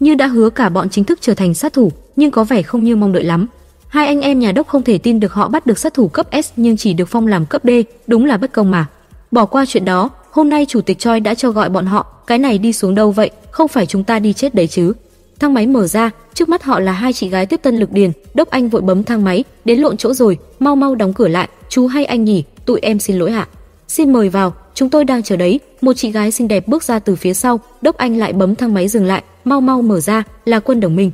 như đã hứa cả bọn chính thức trở thành sát thủ, nhưng có vẻ không như mong đợi lắm. Hai anh em nhà đốc không thể tin được họ bắt được sát thủ cấp S nhưng chỉ được phong làm cấp D, đúng là bất công mà. Bỏ qua chuyện đó, hôm nay chủ tịch Choi đã cho gọi bọn họ, cái này đi xuống đâu vậy, không phải chúng ta đi chết đấy chứ. Thang máy mở ra, trước mắt họ là hai chị gái tiếp tân lực điền, đốc anh vội bấm thang máy, đến lộn chỗ rồi, mau mau đóng cửa lại, chú hay anh nhỉ, tụi em xin lỗi hạ. Xin mời vào, Chúng tôi đang chờ đấy, một chị gái xinh đẹp bước ra từ phía sau, Đốc Anh lại bấm thang máy dừng lại, mau mau mở ra, là quân đồng minh.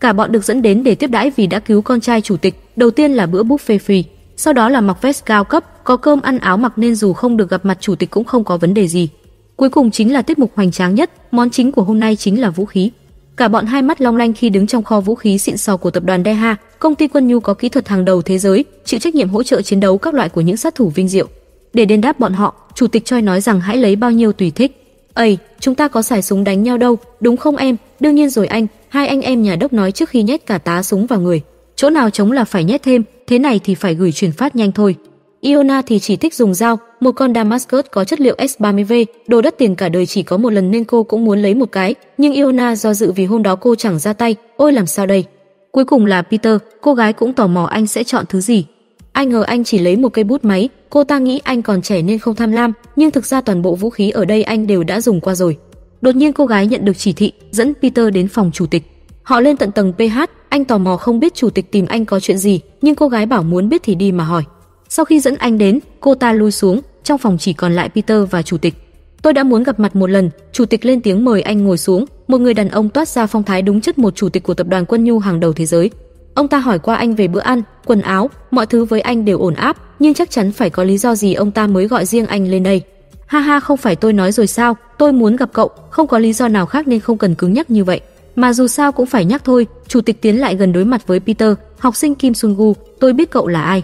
Cả bọn được dẫn đến để tiếp đãi vì đã cứu con trai chủ tịch, đầu tiên là bữa buffet free, sau đó là mặc vest cao cấp, có cơm ăn áo mặc nên dù không được gặp mặt chủ tịch cũng không có vấn đề gì. Cuối cùng chính là tiết mục hoành tráng nhất, món chính của hôm nay chính là vũ khí. Cả bọn hai mắt long lanh khi đứng trong kho vũ khí xịn sò của tập đoàn Deha, công ty quân nhu có kỹ thuật hàng đầu thế giới, chịu trách nhiệm hỗ trợ chiến đấu các loại của những sát thủ vinh diệu. Để đền đáp bọn họ, chủ tịch Choi nói rằng hãy lấy bao nhiêu tùy thích. "Ây, chúng ta có xài súng đánh nhau đâu, đúng không em?" "Đương nhiên rồi anh." Hai anh em nhà đốc nói trước khi nhét cả tá súng vào người. "Chỗ nào trống là phải nhét thêm, thế này thì phải gửi chuyển phát nhanh thôi." Iona thì chỉ thích dùng dao, một con Damascus có chất liệu S30V, đồ đắt tiền cả đời chỉ có một lần nên cô cũng muốn lấy một cái, nhưng Iona do dự vì hôm đó cô chẳng ra tay, ôi làm sao đây. Cuối cùng là Peter, cô gái cũng tò mò anh sẽ chọn thứ gì, Ai ngờ anh chỉ lấy một cây bút máy, cô ta nghĩ anh còn trẻ nên không tham lam, nhưng thực ra toàn bộ vũ khí ở đây anh đều đã dùng qua rồi. Đột nhiên cô gái nhận được chỉ thị, dẫn Peter đến phòng chủ tịch. Họ lên tận tầng PH, anh tò mò không biết chủ tịch tìm anh có chuyện gì, nhưng cô gái bảo muốn biết thì đi mà hỏi. Sau khi dẫn anh đến, cô ta lui xuống, trong phòng chỉ còn lại Peter và chủ tịch. Tôi đã muốn gặp mặt một lần, chủ tịch lên tiếng mời anh ngồi xuống, một người đàn ông toát ra phong thái đúng chất một chủ tịch của tập đoàn Quân Nhu hàng đầu thế giới, Ông ta hỏi qua anh về bữa ăn, quần áo, mọi thứ với anh đều ổn áp, nhưng chắc chắn phải có lý do gì ông ta mới gọi riêng anh lên đây. Ha ha, không phải tôi nói rồi sao, tôi muốn gặp cậu, không có lý do nào khác nên không cần cứng nhắc như vậy. Mà dù sao cũng phải nhắc thôi, chủ tịch tiến lại gần đối mặt với Peter, học sinh Kim Sun Gu, tôi biết cậu là ai.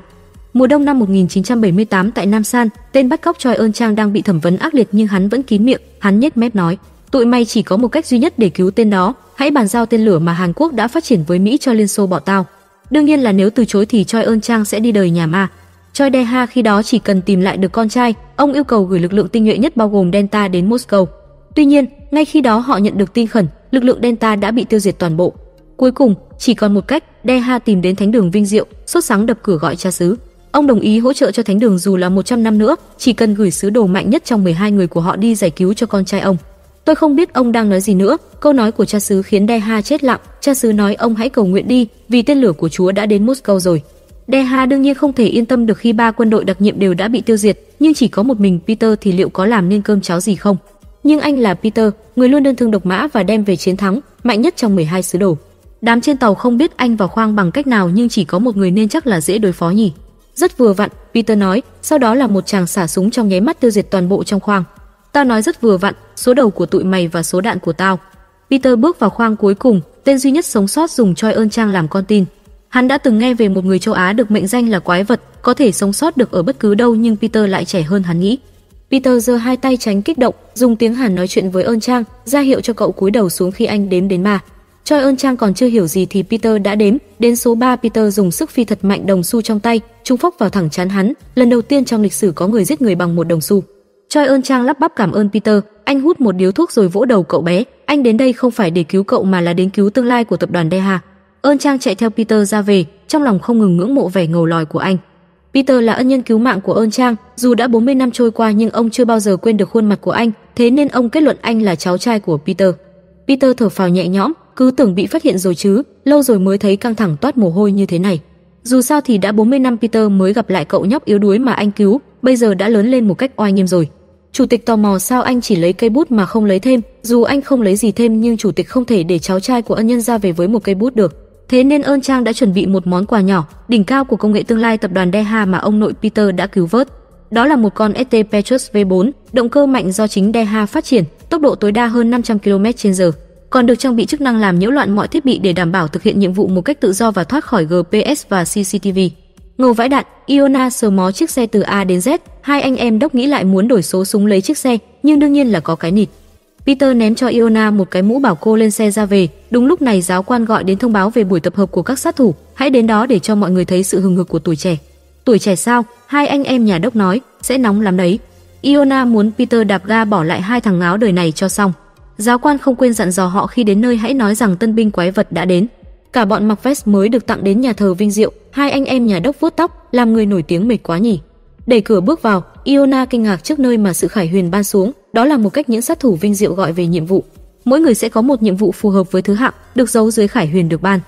Mùa đông năm 1978 tại Nam San, tên bắt cóc Choi Eun Chang đang bị thẩm vấn ác liệt nhưng hắn vẫn kín miệng, hắn nhếch mép nói, Tụi mày chỉ có một cách duy nhất để cứu tên đó, hãy bàn giao tên lửa mà Hàn Quốc đã phát triển với Mỹ cho Liên Xô bỏ tao. Đương nhiên là nếu từ chối thì Choi Eun Chang sẽ đi đời nhà ma. Choi Dae Ha khi đó chỉ cần tìm lại được con trai, ông yêu cầu gửi lực lượng tinh nhuệ nhất bao gồm Delta đến Moscow. Tuy nhiên, ngay khi đó họ nhận được tin khẩn, lực lượng Delta đã bị tiêu diệt toàn bộ. Cuối cùng, chỉ còn một cách, Dae Ha tìm đến Thánh đường Vinh Diệu, sốt sắng đập cửa gọi cha xứ. Ông đồng ý hỗ trợ cho Thánh đường dù là 100 năm nữa, chỉ cần gửi sứ đồ mạnh nhất trong 12 người của họ đi giải cứu cho con trai ông. Tôi không biết ông đang nói gì nữa. Câu nói của cha xứ khiến Deha chết lặng. Cha xứ nói ông hãy cầu nguyện đi, vì tên lửa của Chúa đã đến Moscow rồi. Deha đương nhiên không thể yên tâm được khi ba quân đội đặc nhiệm đều đã bị tiêu diệt, nhưng chỉ có một mình Peter thì liệu có làm nên cơm cháo gì không? Nhưng anh là Peter, người luôn đơn thương độc mã và đem về chiến thắng, mạnh nhất trong 12 sứ đồ. Đám trên tàu không biết anh vào khoang bằng cách nào nhưng chỉ có một người nên chắc là dễ đối phó nhỉ. Rất vừa vặn, Peter nói, sau đó là một chàng xả súng trong nháy mắt tiêu diệt toàn bộ trong khoang. Tao nói rất vừa vặn, số đầu của tụi mày và số đạn của tao. Peter bước vào khoang cuối cùng, tên duy nhất sống sót dùng choi ơn trang làm con tin. Hắn đã từng nghe về một người châu Á được mệnh danh là quái vật, có thể sống sót được ở bất cứ đâu nhưng Peter lại trẻ hơn hắn nghĩ. Peter giơ hai tay tránh kích động, dùng tiếng Hàn nói chuyện với ơn trang, ra hiệu cho cậu cúi đầu xuống khi anh đếm đến mà Choi ơn trang còn chưa hiểu gì thì Peter đã đếm, đến số 3 Peter dùng sức phi thật mạnh đồng xu trong tay, trung phốc vào thẳng chán hắn, lần đầu tiên trong lịch sử có người giết người bằng một đồng xu. Choi ơn Trang lắp bắp cảm ơn Peter, anh hút một điếu thuốc rồi vỗ đầu cậu bé, anh đến đây không phải để cứu cậu mà là đến cứu tương lai của tập đoàn Deha. ơn Trang chạy theo Peter ra về, trong lòng không ngừng ngưỡng mộ vẻ ngầu lòi của anh. Peter là ân nhân cứu mạng của ơn Trang, dù đã 40 năm trôi qua nhưng ông chưa bao giờ quên được khuôn mặt của anh, thế nên ông kết luận anh là cháu trai của Peter. Peter thở phào nhẹ nhõm, cứ tưởng bị phát hiện rồi chứ, lâu rồi mới thấy căng thẳng toát mồ hôi như thế này. Dù sao thì đã 40 năm Peter mới gặp lại cậu nhóc yếu đuối mà anh cứu, bây giờ đã lớn lên một cách oai nghiêm rồi. Chủ tịch tò mò sao anh chỉ lấy cây bút mà không lấy thêm, dù anh không lấy gì thêm nhưng chủ tịch không thể để cháu trai của ân nhân ra về với một cây bút được. Thế nên ơn Trang đã chuẩn bị một món quà nhỏ, đỉnh cao của công nghệ tương lai tập đoàn Deha mà ông nội Peter đã cứu vớt. Đó là một con ST Petrus V4, động cơ mạnh do chính Deha phát triển, tốc độ tối đa hơn 500 km/h, còn được trang bị chức năng làm nhiễu loạn mọi thiết bị để đảm bảo thực hiện nhiệm vụ một cách tự do và thoát khỏi GPS và CCTV. Ngầu vãi đạn, Iona sờ mó chiếc xe từ A đến Z, hai anh em đốc nghĩ lại muốn đổi số súng lấy chiếc xe, nhưng đương nhiên là có cái nịt. Peter ném cho Iona một cái mũ bảo cô lên xe ra về. Đúng lúc này giáo quan gọi đến thông báo về buổi tập hợp của các sát thủ, hãy đến đó để cho mọi người thấy sự hừng hực của tuổi trẻ. Tuổi trẻ sao? Hai anh em nhà đốc nói, sẽ nóng lắm đấy. Iona muốn Peter đạp ga bỏ lại hai thằng ngáo đời này cho xong. Giáo quan không quên dặn dò họ khi đến nơi hãy nói rằng tân binh quái vật đã đến, cả bọn mặc vest mới được tặng đến nhà thờ vinh diệu, hai anh em nhà đốc vuốt tóc, làm người nổi tiếng mệt quá nhỉ. Đẩy cửa bước vào, Iona kinh ngạc trước nơi mà sự khải huyền ban xuống, đó là một cách những sát thủ vinh diệu gọi về nhiệm vụ. Mỗi người sẽ có một nhiệm vụ phù hợp với thứ hạng được giấu dưới khải huyền được ban.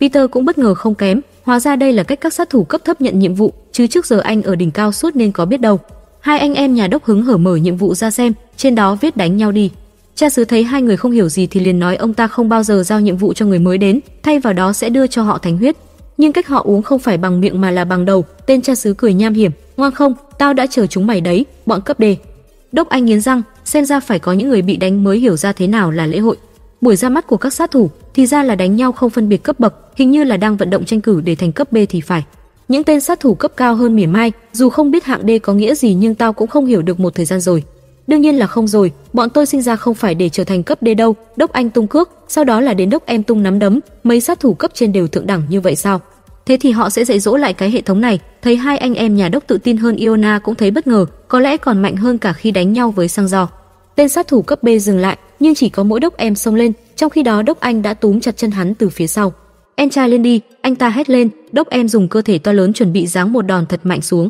Peter cũng bất ngờ không kém, hóa ra đây là cách các sát thủ cấp thấp nhận nhiệm vụ, chứ trước giờ anh ở đỉnh cao suốt nên có biết đâu. Hai anh em nhà đốc hứng hở mở nhiệm vụ ra xem, trên đó viết đánh nhau đi. Cha xứ thấy hai người không hiểu gì thì liền nói ông ta không bao giờ giao nhiệm vụ cho người mới đến, thay vào đó sẽ đưa cho họ thánh huyết. Nhưng cách họ uống không phải bằng miệng mà là bằng đầu. Tên cha xứ cười nham hiểm, ngoan không, tao đã chờ chúng mày đấy, bọn cấp đề. Đốc Anh nghiến răng, xem ra phải có những người bị đánh mới hiểu ra thế nào là lễ hội. Buổi ra mắt của các sát thủ thì ra là đánh nhau không phân biệt cấp bậc, hình như là đang vận động tranh cử để thành cấp B thì phải. Những tên sát thủ cấp cao hơn mỉa mai, dù không biết hạng D có nghĩa gì nhưng tao cũng không hiểu được một thời gian rồi. Đương nhiên là không rồi, bọn tôi sinh ra không phải để trở thành cấp D đâu, đốc anh tung cước, sau đó là đến đốc em tung nắm đấm, mấy sát thủ cấp trên đều thượng đẳng như vậy sao? Thế thì họ sẽ dạy dỗ lại cái hệ thống này, thấy hai anh em nhà đốc tự tin hơn Iona cũng thấy bất ngờ, có lẽ còn mạnh hơn cả khi đánh nhau với Sang giò. Tên sát thủ cấp B dừng lại, nhưng chỉ có mỗi đốc em xông lên, trong khi đó đốc anh đã túm chặt chân hắn từ phía sau. Em trai lên đi, anh ta hét lên, đốc em dùng cơ thể to lớn chuẩn bị giáng một đòn thật mạnh xuống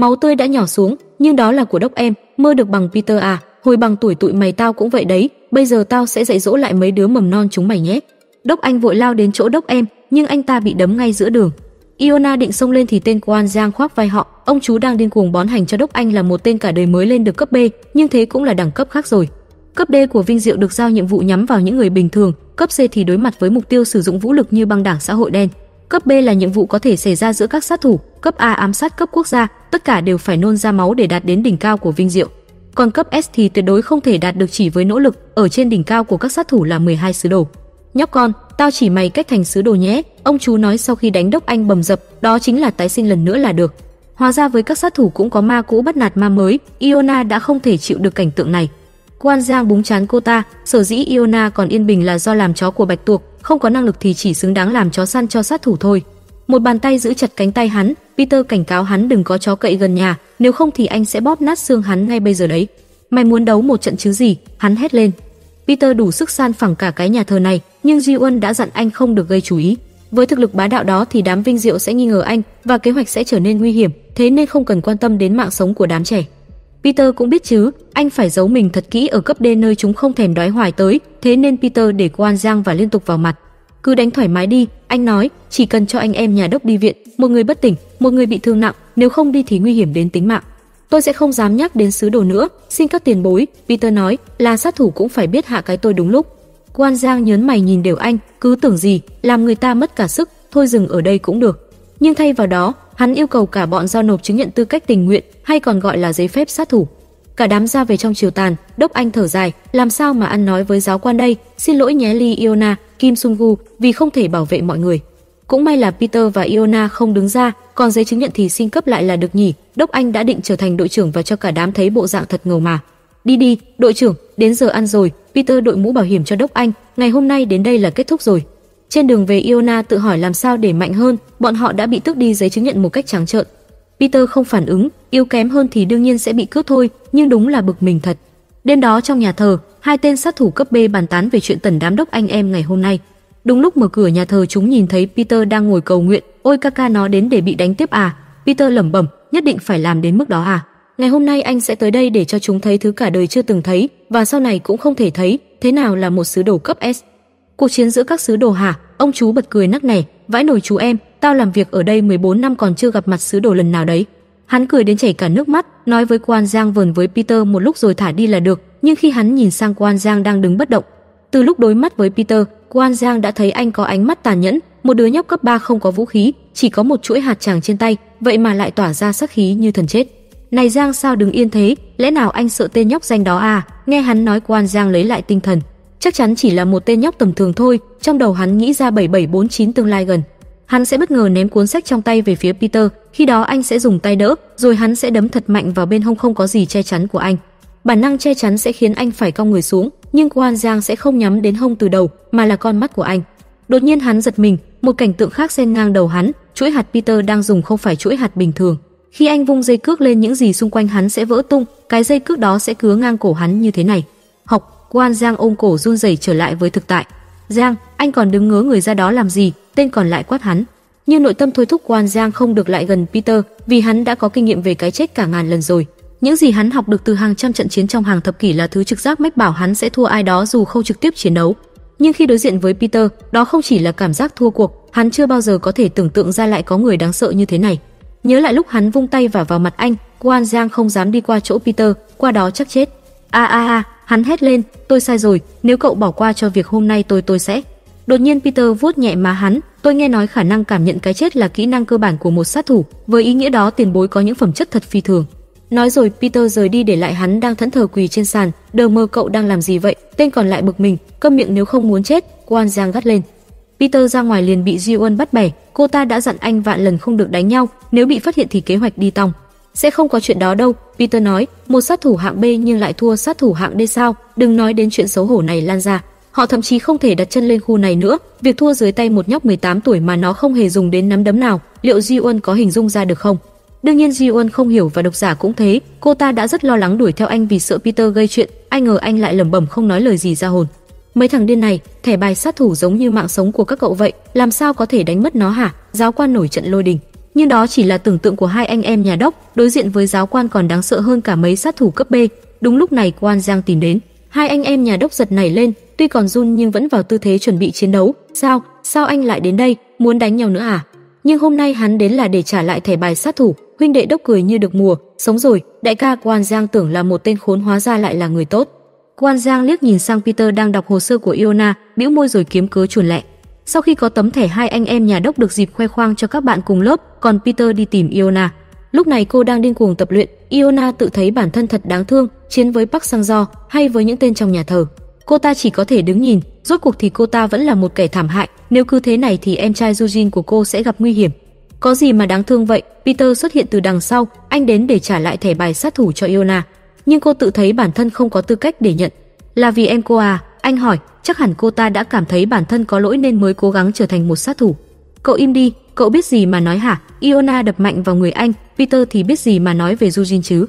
máu tươi đã nhỏ xuống, nhưng đó là của đốc em, mơ được bằng Peter à, hồi bằng tuổi tụi mày tao cũng vậy đấy, bây giờ tao sẽ dạy dỗ lại mấy đứa mầm non chúng mày nhé. Đốc Anh vội lao đến chỗ đốc em, nhưng anh ta bị đấm ngay giữa đường. Iona định xông lên thì tên Quan Giang khoác vai họ, ông chú đang điên cuồng bón hành cho đốc Anh là một tên cả đời mới lên được cấp B, nhưng thế cũng là đẳng cấp khác rồi. Cấp D của Vinh Diệu được giao nhiệm vụ nhắm vào những người bình thường, cấp C thì đối mặt với mục tiêu sử dụng vũ lực như băng đảng xã hội đen. Cấp B là nhiệm vụ có thể xảy ra giữa các sát thủ, cấp A ám sát cấp quốc gia, tất cả đều phải nôn ra máu để đạt đến đỉnh cao của vinh diệu. Còn cấp S thì tuyệt đối không thể đạt được chỉ với nỗ lực, ở trên đỉnh cao của các sát thủ là 12 sứ đồ. Nhóc con, tao chỉ mày cách thành sứ đồ nhé, ông chú nói sau khi đánh đốc anh bầm dập, đó chính là tái sinh lần nữa là được. Hóa ra với các sát thủ cũng có ma cũ bắt nạt ma mới, Iona đã không thể chịu được cảnh tượng này. Quan Giang búng chán cô ta, sở dĩ Iona còn yên bình là do làm chó của Bạch Tuộc, không có năng lực thì chỉ xứng đáng làm chó săn cho sát thủ thôi. Một bàn tay giữ chặt cánh tay hắn, Peter cảnh cáo hắn đừng có chó cậy gần nhà, nếu không thì anh sẽ bóp nát xương hắn ngay bây giờ đấy. Mày muốn đấu một trận chứ gì? Hắn hét lên. Peter đủ sức san phẳng cả cái nhà thờ này, nhưng Jiwon đã dặn anh không được gây chú ý. Với thực lực bá đạo đó thì đám vinh diệu sẽ nghi ngờ anh và kế hoạch sẽ trở nên nguy hiểm, thế nên không cần quan tâm đến mạng sống của đám trẻ. Peter cũng biết chứ, anh phải giấu mình thật kỹ ở cấp D nơi chúng không thèm đói hoài tới, thế nên Peter để quan giang và liên tục vào mặt. Cứ đánh thoải mái đi, anh nói, chỉ cần cho anh em nhà đốc đi viện, một người bất tỉnh, một người bị thương nặng, nếu không đi thì nguy hiểm đến tính mạng. Tôi sẽ không dám nhắc đến sứ đồ nữa, xin các tiền bối, Peter nói, là sát thủ cũng phải biết hạ cái tôi đúng lúc. Quan Giang nhớn mày nhìn đều anh, cứ tưởng gì, làm người ta mất cả sức, thôi dừng ở đây cũng được nhưng thay vào đó, hắn yêu cầu cả bọn giao nộp chứng nhận tư cách tình nguyện hay còn gọi là giấy phép sát thủ. Cả đám ra về trong chiều tàn, Đốc Anh thở dài, làm sao mà ăn nói với giáo quan đây, xin lỗi nhé Lee Iona, Kim Sung Gu vì không thể bảo vệ mọi người. Cũng may là Peter và Iona không đứng ra, còn giấy chứng nhận thì xin cấp lại là được nhỉ, Đốc Anh đã định trở thành đội trưởng và cho cả đám thấy bộ dạng thật ngầu mà. Đi đi, đội trưởng, đến giờ ăn rồi, Peter đội mũ bảo hiểm cho Đốc Anh, ngày hôm nay đến đây là kết thúc rồi. Trên đường về Iona tự hỏi làm sao để mạnh hơn, bọn họ đã bị tước đi giấy chứng nhận một cách trắng trợn. Peter không phản ứng, yếu kém hơn thì đương nhiên sẽ bị cướp thôi, nhưng đúng là bực mình thật. Đêm đó trong nhà thờ, hai tên sát thủ cấp B bàn tán về chuyện tần đám đốc anh em ngày hôm nay. Đúng lúc mở cửa nhà thờ chúng nhìn thấy Peter đang ngồi cầu nguyện, "Ôi ca ca nó đến để bị đánh tiếp à?" Peter lẩm bẩm, "Nhất định phải làm đến mức đó à?" Ngày hôm nay anh sẽ tới đây để cho chúng thấy thứ cả đời chưa từng thấy và sau này cũng không thể thấy, thế nào là một sứ đồ cấp S cuộc chiến giữa các sứ đồ hả? Ông chú bật cười nắc nẻ, vãi nổi chú em, tao làm việc ở đây 14 năm còn chưa gặp mặt sứ đồ lần nào đấy. Hắn cười đến chảy cả nước mắt, nói với Quan Giang vờn với Peter một lúc rồi thả đi là được, nhưng khi hắn nhìn sang Quan Giang đang đứng bất động, từ lúc đối mắt với Peter, Quan Giang đã thấy anh có ánh mắt tàn nhẫn, một đứa nhóc cấp 3 không có vũ khí, chỉ có một chuỗi hạt tràng trên tay, vậy mà lại tỏa ra sát khí như thần chết. Này Giang sao đứng yên thế, lẽ nào anh sợ tên nhóc danh đó à? Nghe hắn nói Quan Giang lấy lại tinh thần, chắc chắn chỉ là một tên nhóc tầm thường thôi, trong đầu hắn nghĩ ra 7749 tương lai gần. Hắn sẽ bất ngờ ném cuốn sách trong tay về phía Peter, khi đó anh sẽ dùng tay đỡ, rồi hắn sẽ đấm thật mạnh vào bên hông không có gì che chắn của anh. Bản năng che chắn sẽ khiến anh phải cong người xuống, nhưng Quan Giang sẽ không nhắm đến hông từ đầu, mà là con mắt của anh. Đột nhiên hắn giật mình, một cảnh tượng khác xen ngang đầu hắn, chuỗi hạt Peter đang dùng không phải chuỗi hạt bình thường. Khi anh vung dây cước lên những gì xung quanh hắn sẽ vỡ tung, cái dây cước đó sẽ cứa ngang cổ hắn như thế này. Học Quan Giang ôm cổ run rẩy trở lại với thực tại. Giang, anh còn đứng ngớ người ra đó làm gì? Tên còn lại quát hắn. Nhưng nội tâm thôi thúc Quan Giang không được lại gần Peter, vì hắn đã có kinh nghiệm về cái chết cả ngàn lần rồi. Những gì hắn học được từ hàng trăm trận chiến trong hàng thập kỷ là thứ trực giác mách bảo hắn sẽ thua ai đó dù không trực tiếp chiến đấu. Nhưng khi đối diện với Peter, đó không chỉ là cảm giác thua cuộc, hắn chưa bao giờ có thể tưởng tượng ra lại có người đáng sợ như thế này. Nhớ lại lúc hắn vung tay vào vào mặt anh, Quan Giang không dám đi qua chỗ Peter, qua đó chắc chết. A a a, Hắn hét lên, tôi sai rồi, nếu cậu bỏ qua cho việc hôm nay tôi tôi sẽ. Đột nhiên Peter vuốt nhẹ má hắn, tôi nghe nói khả năng cảm nhận cái chết là kỹ năng cơ bản của một sát thủ, với ý nghĩa đó tiền bối có những phẩm chất thật phi thường. Nói rồi Peter rời đi để lại hắn đang thẫn thờ quỳ trên sàn, đờ mơ cậu đang làm gì vậy, tên còn lại bực mình, câm miệng nếu không muốn chết, Quan Giang gắt lên. Peter ra ngoài liền bị Jiwon bắt bẻ, cô ta đã dặn anh vạn lần không được đánh nhau, nếu bị phát hiện thì kế hoạch đi tòng. Sẽ không có chuyện đó đâu, Peter nói, một sát thủ hạng B nhưng lại thua sát thủ hạng D sao, đừng nói đến chuyện xấu hổ này lan ra. Họ thậm chí không thể đặt chân lên khu này nữa, việc thua dưới tay một nhóc 18 tuổi mà nó không hề dùng đến nắm đấm nào, liệu Ji Won có hình dung ra được không? Đương nhiên Ji Won không hiểu và độc giả cũng thế, cô ta đã rất lo lắng đuổi theo anh vì sợ Peter gây chuyện, ai ngờ anh lại lẩm bẩm không nói lời gì ra hồn. Mấy thằng điên này, thẻ bài sát thủ giống như mạng sống của các cậu vậy, làm sao có thể đánh mất nó hả? Giáo quan nổi trận lôi đình nhưng đó chỉ là tưởng tượng của hai anh em nhà đốc, đối diện với giáo quan còn đáng sợ hơn cả mấy sát thủ cấp B. Đúng lúc này quan Giang tìm đến, hai anh em nhà đốc giật nảy lên, tuy còn run nhưng vẫn vào tư thế chuẩn bị chiến đấu. Sao? Sao anh lại đến đây? Muốn đánh nhau nữa à? Nhưng hôm nay hắn đến là để trả lại thẻ bài sát thủ. Huynh đệ đốc cười như được mùa, sống rồi. Đại ca quan Giang tưởng là một tên khốn hóa ra lại là người tốt. Quan Giang liếc nhìn sang Peter đang đọc hồ sơ của Iona, bĩu môi rồi kiếm cớ chuồn lẹ. Sau khi có tấm thẻ hai anh em nhà đốc được dịp khoe khoang cho các bạn cùng lớp, còn Peter đi tìm Iona. Lúc này cô đang điên cuồng tập luyện, Iona tự thấy bản thân thật đáng thương, chiến với Park Sang Jo hay với những tên trong nhà thờ. Cô ta chỉ có thể đứng nhìn, rốt cuộc thì cô ta vẫn là một kẻ thảm hại, nếu cứ thế này thì em trai Jujin của cô sẽ gặp nguy hiểm. Có gì mà đáng thương vậy? Peter xuất hiện từ đằng sau, anh đến để trả lại thẻ bài sát thủ cho Iona, nhưng cô tự thấy bản thân không có tư cách để nhận. Là vì em cô à? Anh hỏi, chắc hẳn cô ta đã cảm thấy bản thân có lỗi nên mới cố gắng trở thành một sát thủ. Cậu im đi, Cậu biết gì mà nói hả? Iona đập mạnh vào người anh, Peter thì biết gì mà nói về Eugene chứ?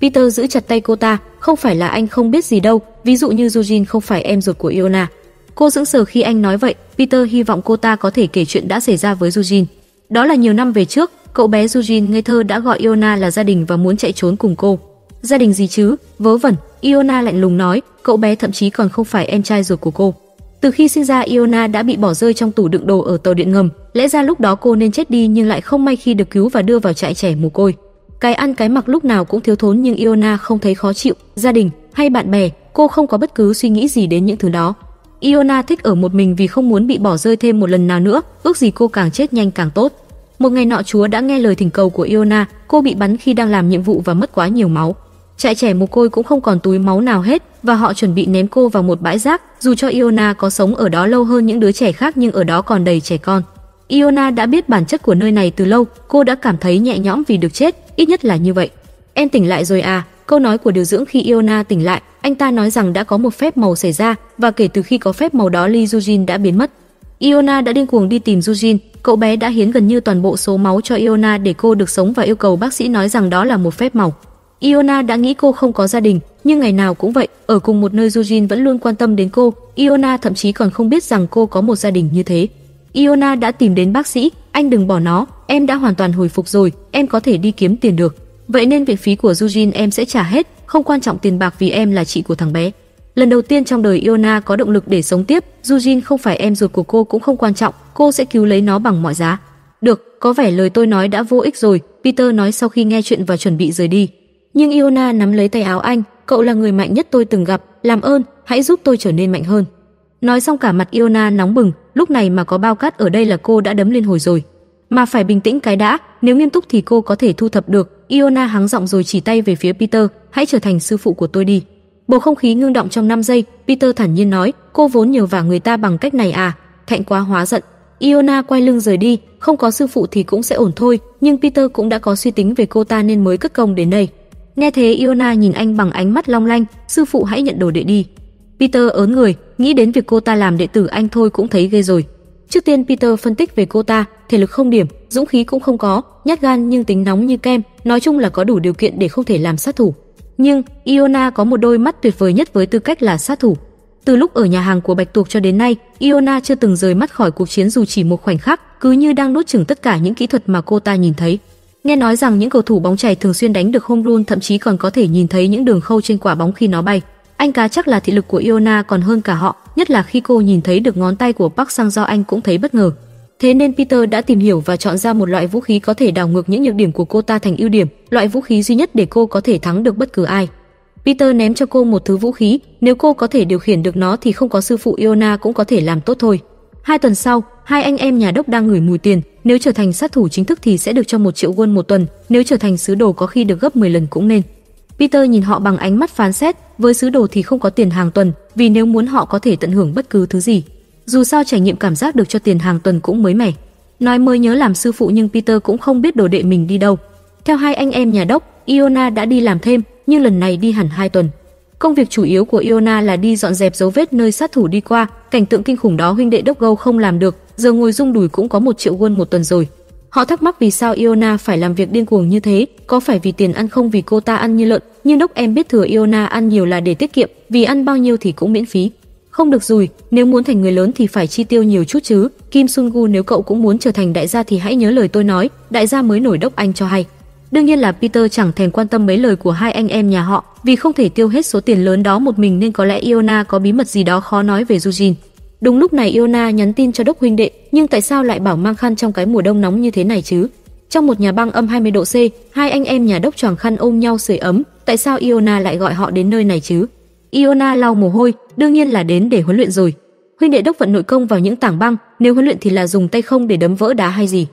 Peter giữ chặt tay cô ta, không phải là anh không biết gì đâu, ví dụ như Eugene không phải em ruột của Iona. Cô sững sờ khi anh nói vậy, Peter hy vọng cô ta có thể kể chuyện đã xảy ra với Eugene. Đó là nhiều năm về trước, cậu bé Eugene ngây thơ đã gọi Iona là gia đình và muốn chạy trốn cùng cô. Gia đình gì chứ? Vớ vẩn, Iona lạnh lùng nói, cậu bé thậm chí còn không phải em trai ruột của cô. Từ khi sinh ra Iona đã bị bỏ rơi trong tủ đựng đồ ở tàu điện ngầm, lẽ ra lúc đó cô nên chết đi nhưng lại không may khi được cứu và đưa vào trại trẻ mồ côi. Cái ăn cái mặc lúc nào cũng thiếu thốn nhưng Iona không thấy khó chịu, gia đình hay bạn bè, cô không có bất cứ suy nghĩ gì đến những thứ đó. Iona thích ở một mình vì không muốn bị bỏ rơi thêm một lần nào nữa, ước gì cô càng chết nhanh càng tốt. Một ngày nọ Chúa đã nghe lời thỉnh cầu của Iona, cô bị bắn khi đang làm nhiệm vụ và mất quá nhiều máu. Trại trẻ mồ côi cũng không còn túi máu nào hết và họ chuẩn bị ném cô vào một bãi rác, dù cho Iona có sống ở đó lâu hơn những đứa trẻ khác nhưng ở đó còn đầy trẻ con. Iona đã biết bản chất của nơi này từ lâu, cô đã cảm thấy nhẹ nhõm vì được chết, ít nhất là như vậy. Em tỉnh lại rồi à? Câu nói của điều dưỡng khi Iona tỉnh lại, anh ta nói rằng đã có một phép màu xảy ra và kể từ khi có phép màu đó Lee Jujin đã biến mất. Iona đã điên cuồng đi tìm Jujin, cậu bé đã hiến gần như toàn bộ số máu cho Iona để cô được sống và yêu cầu bác sĩ nói rằng đó là một phép màu. Iona đã nghĩ cô không có gia đình, nhưng ngày nào cũng vậy, ở cùng một nơi Jujin vẫn luôn quan tâm đến cô. Iona thậm chí còn không biết rằng cô có một gia đình như thế. Iona đã tìm đến bác sĩ, anh đừng bỏ nó, em đã hoàn toàn hồi phục rồi, em có thể đi kiếm tiền được. Vậy nên viện phí của Jujin em sẽ trả hết, không quan trọng tiền bạc vì em là chị của thằng bé. Lần đầu tiên trong đời Iona có động lực để sống tiếp, Jujin không phải em ruột của cô cũng không quan trọng, cô sẽ cứu lấy nó bằng mọi giá. Được, có vẻ lời tôi nói đã vô ích rồi, Peter nói sau khi nghe chuyện và chuẩn bị rời đi nhưng Iona nắm lấy tay áo anh, cậu là người mạnh nhất tôi từng gặp, làm ơn, hãy giúp tôi trở nên mạnh hơn. Nói xong cả mặt Iona nóng bừng, lúc này mà có bao cát ở đây là cô đã đấm lên hồi rồi. Mà phải bình tĩnh cái đã, nếu nghiêm túc thì cô có thể thu thập được. Iona hắng giọng rồi chỉ tay về phía Peter, hãy trở thành sư phụ của tôi đi. Bầu không khí ngưng động trong 5 giây, Peter thản nhiên nói, cô vốn nhờ vả người ta bằng cách này à, thạnh quá hóa giận. Iona quay lưng rời đi, không có sư phụ thì cũng sẽ ổn thôi, nhưng Peter cũng đã có suy tính về cô ta nên mới cất công đến đây. Nghe thế Iona nhìn anh bằng ánh mắt long lanh, sư phụ hãy nhận đồ đệ đi. Peter ớn người, nghĩ đến việc cô ta làm đệ tử anh thôi cũng thấy ghê rồi. Trước tiên Peter phân tích về cô ta, thể lực không điểm, dũng khí cũng không có, nhát gan nhưng tính nóng như kem, nói chung là có đủ điều kiện để không thể làm sát thủ. Nhưng Iona có một đôi mắt tuyệt vời nhất với tư cách là sát thủ. Từ lúc ở nhà hàng của Bạch Tuộc cho đến nay, Iona chưa từng rời mắt khỏi cuộc chiến dù chỉ một khoảnh khắc, cứ như đang nuốt chửng tất cả những kỹ thuật mà cô ta nhìn thấy. Nghe nói rằng những cầu thủ bóng chảy thường xuyên đánh được home run thậm chí còn có thể nhìn thấy những đường khâu trên quả bóng khi nó bay. Anh cá chắc là thị lực của Iona còn hơn cả họ, nhất là khi cô nhìn thấy được ngón tay của Park Sang do anh cũng thấy bất ngờ. Thế nên Peter đã tìm hiểu và chọn ra một loại vũ khí có thể đảo ngược những nhược điểm của cô ta thành ưu điểm, loại vũ khí duy nhất để cô có thể thắng được bất cứ ai. Peter ném cho cô một thứ vũ khí, nếu cô có thể điều khiển được nó thì không có sư phụ Iona cũng có thể làm tốt thôi. Hai tuần sau, hai anh em nhà đốc đang gửi mùi tiền, nếu trở thành sát thủ chính thức thì sẽ được cho một triệu won một tuần, nếu trở thành sứ đồ có khi được gấp 10 lần cũng nên. Peter nhìn họ bằng ánh mắt phán xét, với sứ đồ thì không có tiền hàng tuần, vì nếu muốn họ có thể tận hưởng bất cứ thứ gì. Dù sao trải nghiệm cảm giác được cho tiền hàng tuần cũng mới mẻ. Nói mới nhớ làm sư phụ nhưng Peter cũng không biết đồ đệ mình đi đâu. Theo hai anh em nhà đốc, Iona đã đi làm thêm, nhưng lần này đi hẳn hai tuần. Công việc chủ yếu của Iona là đi dọn dẹp dấu vết nơi sát thủ đi qua, cảnh tượng kinh khủng đó huynh đệ Đốc Gâu không làm được, giờ ngồi rung đùi cũng có một triệu won một tuần rồi. Họ thắc mắc vì sao Iona phải làm việc điên cuồng như thế, có phải vì tiền ăn không vì cô ta ăn như lợn, nhưng Đốc em biết thừa Iona ăn nhiều là để tiết kiệm, vì ăn bao nhiêu thì cũng miễn phí. Không được rồi, nếu muốn thành người lớn thì phải chi tiêu nhiều chút chứ. Kim Sun Gu nếu cậu cũng muốn trở thành đại gia thì hãy nhớ lời tôi nói, đại gia mới nổi đốc anh cho hay. Đương nhiên là Peter chẳng thèm quan tâm mấy lời của hai anh em nhà họ, vì không thể tiêu hết số tiền lớn đó một mình nên có lẽ Iona có bí mật gì đó khó nói về Eugene. Đúng lúc này Iona nhắn tin cho Đốc huynh đệ, nhưng tại sao lại bảo mang khăn trong cái mùa đông nóng như thế này chứ? Trong một nhà băng âm 20 độ C, hai anh em nhà Đốc choàng khăn ôm nhau sưởi ấm, tại sao Iona lại gọi họ đến nơi này chứ? Iona lau mồ hôi, đương nhiên là đến để huấn luyện rồi. Huynh đệ Đốc vận nội công vào những tảng băng, nếu huấn luyện thì là dùng tay không để đấm vỡ đá hay gì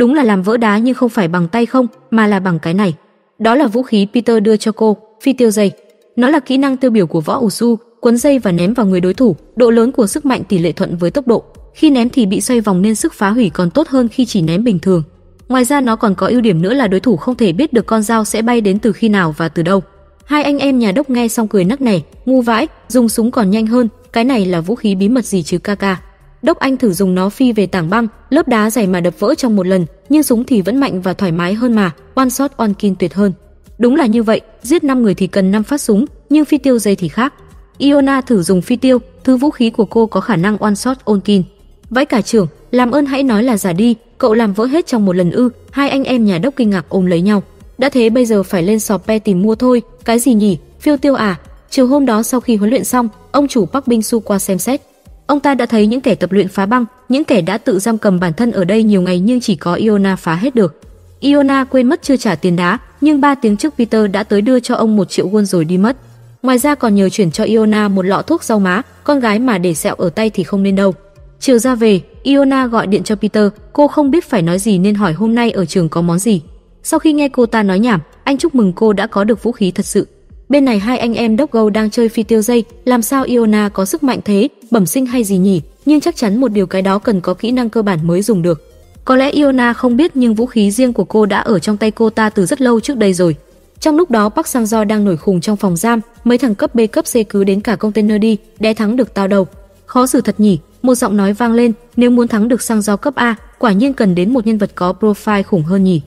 đúng là làm vỡ đá nhưng không phải bằng tay không, mà là bằng cái này. Đó là vũ khí Peter đưa cho cô, phi tiêu dây. Nó là kỹ năng tiêu biểu của võ Uzu, cuốn dây và ném vào người đối thủ, độ lớn của sức mạnh tỷ lệ thuận với tốc độ. Khi ném thì bị xoay vòng nên sức phá hủy còn tốt hơn khi chỉ ném bình thường. Ngoài ra nó còn có ưu điểm nữa là đối thủ không thể biết được con dao sẽ bay đến từ khi nào và từ đâu. Hai anh em nhà đốc nghe xong cười nắc nẻ, ngu vãi, dùng súng còn nhanh hơn, cái này là vũ khí bí mật gì chứ ca ca. Đốc Anh thử dùng nó phi về tảng băng, lớp đá dày mà đập vỡ trong một lần, nhưng súng thì vẫn mạnh và thoải mái hơn mà, one shot one kill tuyệt hơn. Đúng là như vậy, giết 5 người thì cần 5 phát súng, nhưng phi tiêu dây thì khác. Iona thử dùng phi tiêu, thứ vũ khí của cô có khả năng one shot one kill. Vãi cả trưởng, làm ơn hãy nói là giả đi, cậu làm vỡ hết trong một lần ư? Hai anh em nhà đốc kinh ngạc ôm lấy nhau. Đã thế bây giờ phải lên sọp pe tìm mua thôi, cái gì nhỉ? Phiêu tiêu à? Chiều hôm đó sau khi huấn luyện xong, ông chủ Park Binh Su qua xem xét. Ông ta đã thấy những kẻ tập luyện phá băng, những kẻ đã tự giam cầm bản thân ở đây nhiều ngày nhưng chỉ có Iona phá hết được. Iona quên mất chưa trả tiền đá, nhưng ba tiếng trước Peter đã tới đưa cho ông một triệu won rồi đi mất. Ngoài ra còn nhờ chuyển cho Iona một lọ thuốc rau má, con gái mà để sẹo ở tay thì không nên đâu. Chiều ra về, Iona gọi điện cho Peter, cô không biết phải nói gì nên hỏi hôm nay ở trường có món gì. Sau khi nghe cô ta nói nhảm, anh chúc mừng cô đã có được vũ khí thật sự. Bên này hai anh em Đốc Gâu đang chơi phi tiêu dây, làm sao Iona có sức mạnh thế, bẩm sinh hay gì nhỉ? Nhưng chắc chắn một điều cái đó cần có kỹ năng cơ bản mới dùng được. Có lẽ Iona không biết nhưng vũ khí riêng của cô đã ở trong tay cô ta từ rất lâu trước đây rồi. Trong lúc đó Park Sang Jo đang nổi khùng trong phòng giam, mấy thằng cấp B cấp C cứ đến cả container đi, đé thắng được tao đầu. Khó xử thật nhỉ, một giọng nói vang lên, nếu muốn thắng được Sang Jo cấp A, quả nhiên cần đến một nhân vật có profile khủng hơn nhỉ.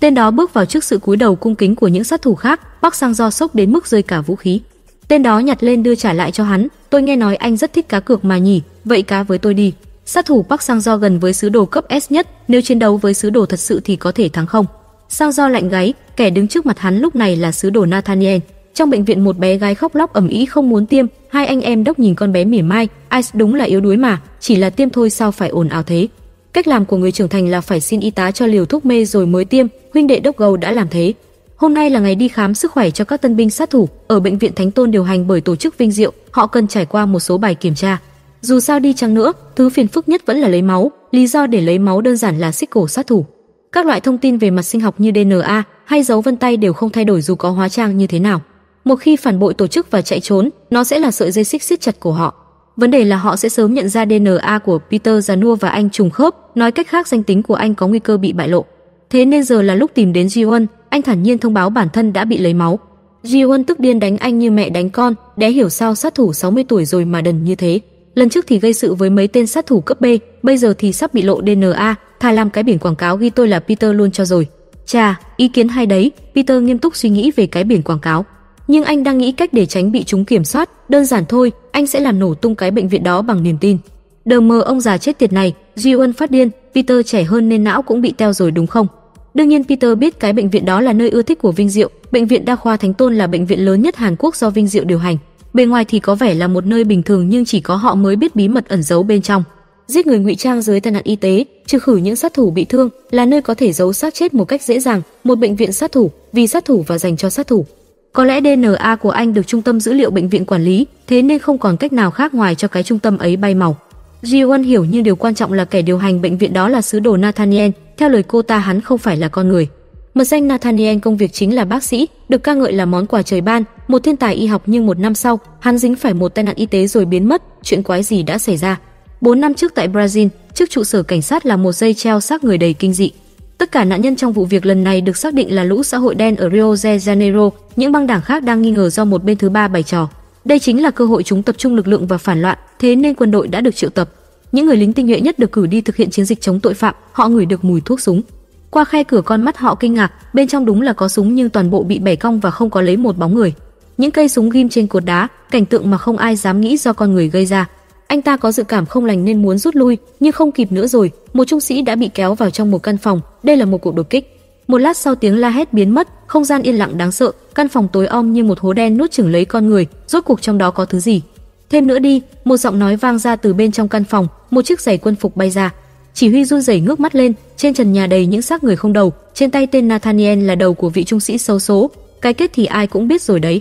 Tên đó bước vào trước sự cúi đầu cung kính của những sát thủ khác, Bắc Sang do sốc đến mức rơi cả vũ khí. Tên đó nhặt lên đưa trả lại cho hắn, "Tôi nghe nói anh rất thích cá cược mà nhỉ, vậy cá với tôi đi." Sát thủ Bắc Sang do gần với sứ đồ cấp S nhất, nếu chiến đấu với sứ đồ thật sự thì có thể thắng không? Sang do lạnh gáy, kẻ đứng trước mặt hắn lúc này là sứ đồ Nathaniel. Trong bệnh viện một bé gái khóc lóc ầm ĩ không muốn tiêm, hai anh em đốc nhìn con bé mỉa mai, Ice đúng là yếu đuối mà, chỉ là tiêm thôi sao phải ồn ào thế?" Cách làm của người trưởng thành là phải xin y tá cho liều thuốc mê rồi mới tiêm, huynh đệ đốc gầu đã làm thế. Hôm nay là ngày đi khám sức khỏe cho các tân binh sát thủ ở bệnh viện Thánh Tôn điều hành bởi tổ chức vinh diệu, họ cần trải qua một số bài kiểm tra. Dù sao đi chăng nữa, thứ phiền phức nhất vẫn là lấy máu, lý do để lấy máu đơn giản là xích cổ sát thủ. Các loại thông tin về mặt sinh học như DNA hay dấu vân tay đều không thay đổi dù có hóa trang như thế nào. Một khi phản bội tổ chức và chạy trốn, nó sẽ là sợi dây xích siết chặt của họ, Vấn đề là họ sẽ sớm nhận ra DNA của Peter Zanua và anh trùng khớp, nói cách khác danh tính của anh có nguy cơ bị bại lộ. Thế nên giờ là lúc tìm đến Jiwon, anh thản nhiên thông báo bản thân đã bị lấy máu. Jiwon tức điên đánh anh như mẹ đánh con, đé hiểu sao sát thủ 60 tuổi rồi mà đần như thế. Lần trước thì gây sự với mấy tên sát thủ cấp B, bây giờ thì sắp bị lộ DNA, thà làm cái biển quảng cáo ghi tôi là Peter luôn cho rồi. Chà, ý kiến hay đấy, Peter nghiêm túc suy nghĩ về cái biển quảng cáo nhưng anh đang nghĩ cách để tránh bị chúng kiểm soát, đơn giản thôi, anh sẽ làm nổ tung cái bệnh viện đó bằng niềm tin. Đờ mờ ông già chết tiệt này, Duy Ân phát điên, Peter trẻ hơn nên não cũng bị teo rồi đúng không? Đương nhiên Peter biết cái bệnh viện đó là nơi ưa thích của Vinh Diệu, bệnh viện đa khoa Thánh Tôn là bệnh viện lớn nhất Hàn Quốc do Vinh Diệu điều hành. Bề ngoài thì có vẻ là một nơi bình thường nhưng chỉ có họ mới biết bí mật ẩn giấu bên trong. Giết người ngụy trang dưới tai nạn y tế, trừ khử những sát thủ bị thương, là nơi có thể giấu xác chết một cách dễ dàng, một bệnh viện sát thủ, vì sát thủ và dành cho sát thủ. Có lẽ DNA của anh được trung tâm dữ liệu bệnh viện quản lý, thế nên không còn cách nào khác ngoài cho cái trung tâm ấy bay màu. Jiwon hiểu như điều quan trọng là kẻ điều hành bệnh viện đó là sứ đồ Nathaniel, theo lời cô ta hắn không phải là con người. Mật danh Nathaniel công việc chính là bác sĩ, được ca ngợi là món quà trời ban, một thiên tài y học nhưng một năm sau, hắn dính phải một tai nạn y tế rồi biến mất, chuyện quái gì đã xảy ra. Bốn năm trước tại Brazil, trước trụ sở cảnh sát là một dây treo xác người đầy kinh dị. Tất cả nạn nhân trong vụ việc lần này được xác định là lũ xã hội đen ở Rio de Janeiro, những băng đảng khác đang nghi ngờ do một bên thứ ba bày trò. Đây chính là cơ hội chúng tập trung lực lượng và phản loạn, thế nên quân đội đã được triệu tập. Những người lính tinh nhuệ nhất được cử đi thực hiện chiến dịch chống tội phạm, họ ngửi được mùi thuốc súng. Qua khe cửa con mắt họ kinh ngạc, bên trong đúng là có súng nhưng toàn bộ bị bẻ cong và không có lấy một bóng người. Những cây súng ghim trên cột đá, cảnh tượng mà không ai dám nghĩ do con người gây ra. Anh ta có dự cảm không lành nên muốn rút lui, nhưng không kịp nữa rồi, một trung sĩ đã bị kéo vào trong một căn phòng, đây là một cuộc đột kích. Một lát sau tiếng la hét biến mất, không gian yên lặng đáng sợ, căn phòng tối om như một hố đen nuốt chửng lấy con người, rốt cuộc trong đó có thứ gì? Thêm nữa đi, một giọng nói vang ra từ bên trong căn phòng, một chiếc giày quân phục bay ra. Chỉ huy run rẩy ngước mắt lên, trên trần nhà đầy những xác người không đầu, trên tay tên Nathaniel là đầu của vị trung sĩ xấu số, cái kết thì ai cũng biết rồi đấy.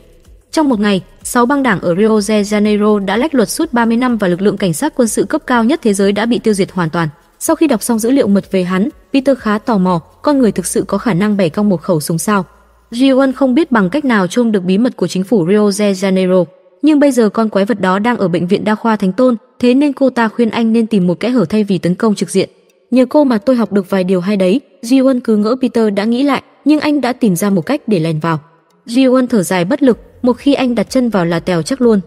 Trong một ngày, Sáu băng đảng ở Rio de Janeiro đã lách luật suốt 30 năm và lực lượng cảnh sát quân sự cấp cao nhất thế giới đã bị tiêu diệt hoàn toàn. Sau khi đọc xong dữ liệu mật về hắn, Peter khá tò mò, con người thực sự có khả năng bẻ cong một khẩu súng sao? Jiwon không biết bằng cách nào chôm được bí mật của chính phủ Rio de Janeiro, nhưng bây giờ con quái vật đó đang ở bệnh viện đa khoa Thánh Tôn, thế nên cô ta khuyên anh nên tìm một kẽ hở thay vì tấn công trực diện. Nhờ cô mà tôi học được vài điều hay đấy, Jiwon cứ ngỡ Peter đã nghĩ lại, nhưng anh đã tìm ra một cách để lèn vào. Jiwon thở dài bất lực, một khi anh đặt chân vào là tèo chắc luôn.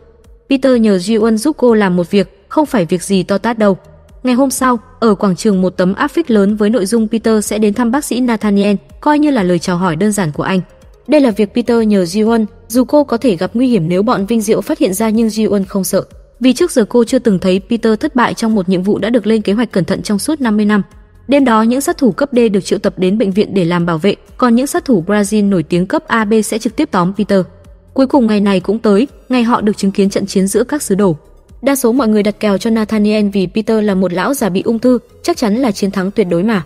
Peter nhờ Ji giúp cô làm một việc, không phải việc gì to tát đâu. Ngày hôm sau, ở quảng trường một tấm áp phích lớn với nội dung Peter sẽ đến thăm bác sĩ Nathaniel, coi như là lời chào hỏi đơn giản của anh. Đây là việc Peter nhờ Ji dù cô có thể gặp nguy hiểm nếu bọn Vinh Diệu phát hiện ra nhưng Ji không sợ, vì trước giờ cô chưa từng thấy Peter thất bại trong một nhiệm vụ đã được lên kế hoạch cẩn thận trong suốt 50 năm. Đêm đó, những sát thủ cấp D được triệu tập đến bệnh viện để làm bảo vệ, còn những sát thủ Brazil nổi tiếng cấp AB sẽ trực tiếp tóm Peter. Cuối cùng ngày này cũng tới, ngày họ được chứng kiến trận chiến giữa các sứ đồ. Đa số mọi người đặt kèo cho Nathaniel vì Peter là một lão già bị ung thư, chắc chắn là chiến thắng tuyệt đối mà.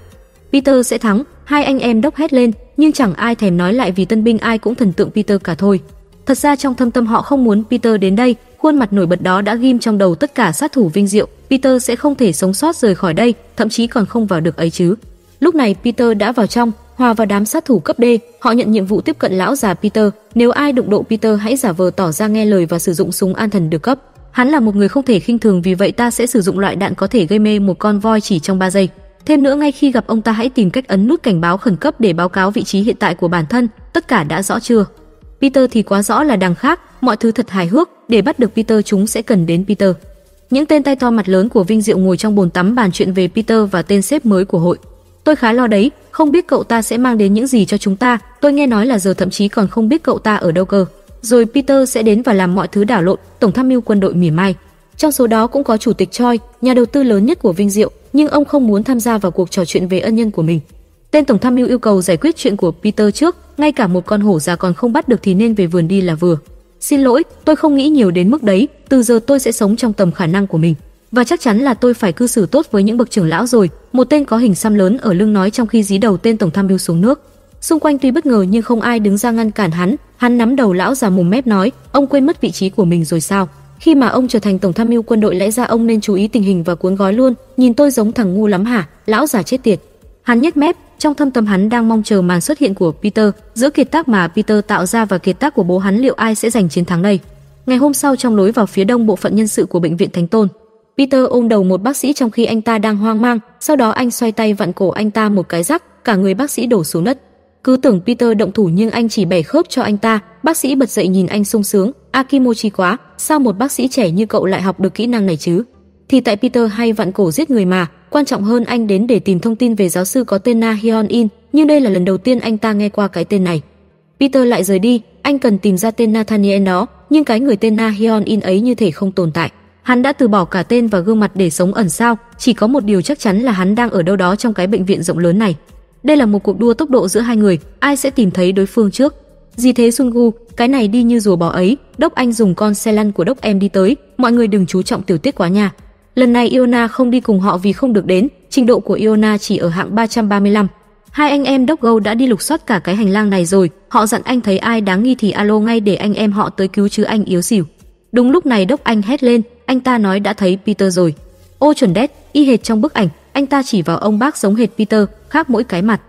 Peter sẽ thắng, hai anh em đốc hét lên, nhưng chẳng ai thèm nói lại vì tân binh ai cũng thần tượng Peter cả thôi. Thật ra trong thâm tâm họ không muốn Peter đến đây, khuôn mặt nổi bật đó đã ghim trong đầu tất cả sát thủ vinh diệu, Peter sẽ không thể sống sót rời khỏi đây, thậm chí còn không vào được ấy chứ. Lúc này Peter đã vào trong, Hòa vào đám sát thủ cấp D, họ nhận nhiệm vụ tiếp cận lão già Peter, nếu ai đụng độ Peter hãy giả vờ tỏ ra nghe lời và sử dụng súng an thần được cấp. Hắn là một người không thể khinh thường vì vậy ta sẽ sử dụng loại đạn có thể gây mê một con voi chỉ trong 3 giây. Thêm nữa ngay khi gặp ông ta hãy tìm cách ấn nút cảnh báo khẩn cấp để báo cáo vị trí hiện tại của bản thân, tất cả đã rõ chưa? Peter thì quá rõ là đằng khác, mọi thứ thật hài hước, để bắt được Peter chúng sẽ cần đến Peter. Những tên tay to mặt lớn của Vinh Diệu ngồi trong bồn tắm bàn chuyện về Peter và tên sếp mới của hội. Tôi khá lo đấy, không biết cậu ta sẽ mang đến những gì cho chúng ta. Tôi nghe nói là giờ thậm chí còn không biết cậu ta ở đâu cơ. Rồi Peter sẽ đến và làm mọi thứ đảo lộn, tổng tham mưu quân đội mỉa mai. Trong số đó cũng có chủ tịch Choi, nhà đầu tư lớn nhất của Vinh Diệu, nhưng ông không muốn tham gia vào cuộc trò chuyện về ân nhân của mình. Tên tổng tham mưu yêu cầu giải quyết chuyện của Peter trước, ngay cả một con hổ già còn không bắt được thì nên về vườn đi là vừa. Xin lỗi, tôi không nghĩ nhiều đến mức đấy, từ giờ tôi sẽ sống trong tầm khả năng của mình và chắc chắn là tôi phải cư xử tốt với những bậc trưởng lão rồi một tên có hình xăm lớn ở lưng nói trong khi dí đầu tên tổng tham mưu xuống nước xung quanh tuy bất ngờ nhưng không ai đứng ra ngăn cản hắn hắn nắm đầu lão già mồm mép nói ông quên mất vị trí của mình rồi sao khi mà ông trở thành tổng tham mưu quân đội lẽ ra ông nên chú ý tình hình và cuốn gói luôn nhìn tôi giống thằng ngu lắm hả lão già chết tiệt hắn nhếch mép trong thâm tâm hắn đang mong chờ màn xuất hiện của peter giữa kiệt tác mà peter tạo ra và kiệt tác của bố hắn liệu ai sẽ giành chiến thắng đây ngày hôm sau trong lối vào phía đông bộ phận nhân sự của bệnh viện thánh tôn Peter ôm đầu một bác sĩ trong khi anh ta đang hoang mang, sau đó anh xoay tay vặn cổ anh ta một cái rắc, cả người bác sĩ đổ xuống đất. Cứ tưởng Peter động thủ nhưng anh chỉ bẻ khớp cho anh ta, bác sĩ bật dậy nhìn anh sung sướng, Akimochi quá, sao một bác sĩ trẻ như cậu lại học được kỹ năng này chứ? Thì tại Peter hay vặn cổ giết người mà, quan trọng hơn anh đến để tìm thông tin về giáo sư có tên Na Hyun In, nhưng đây là lần đầu tiên anh ta nghe qua cái tên này. Peter lại rời đi, anh cần tìm ra tên Nathaniel đó, nhưng cái người tên Na In ấy như thể không tồn tại. Hắn đã từ bỏ cả tên và gương mặt để sống ẩn sao, chỉ có một điều chắc chắn là hắn đang ở đâu đó trong cái bệnh viện rộng lớn này. Đây là một cuộc đua tốc độ giữa hai người, ai sẽ tìm thấy đối phương trước. Vì thế Sun Gu, cái này đi như rùa bò ấy, đốc anh dùng con xe lăn của đốc em đi tới, mọi người đừng chú trọng tiểu tiết quá nha. Lần này Iona không đi cùng họ vì không được đến, trình độ của Iona chỉ ở hạng 335. Hai anh em Đốc Gâu đã đi lục soát cả cái hành lang này rồi, họ dặn anh thấy ai đáng nghi thì alo ngay để anh em họ tới cứu chứ anh yếu xỉu. Đúng lúc này Đốc Anh hét lên, anh ta nói đã thấy Peter rồi. Ô chuẩn đét, y hệt trong bức ảnh, anh ta chỉ vào ông bác giống hệt Peter, khác mỗi cái mặt.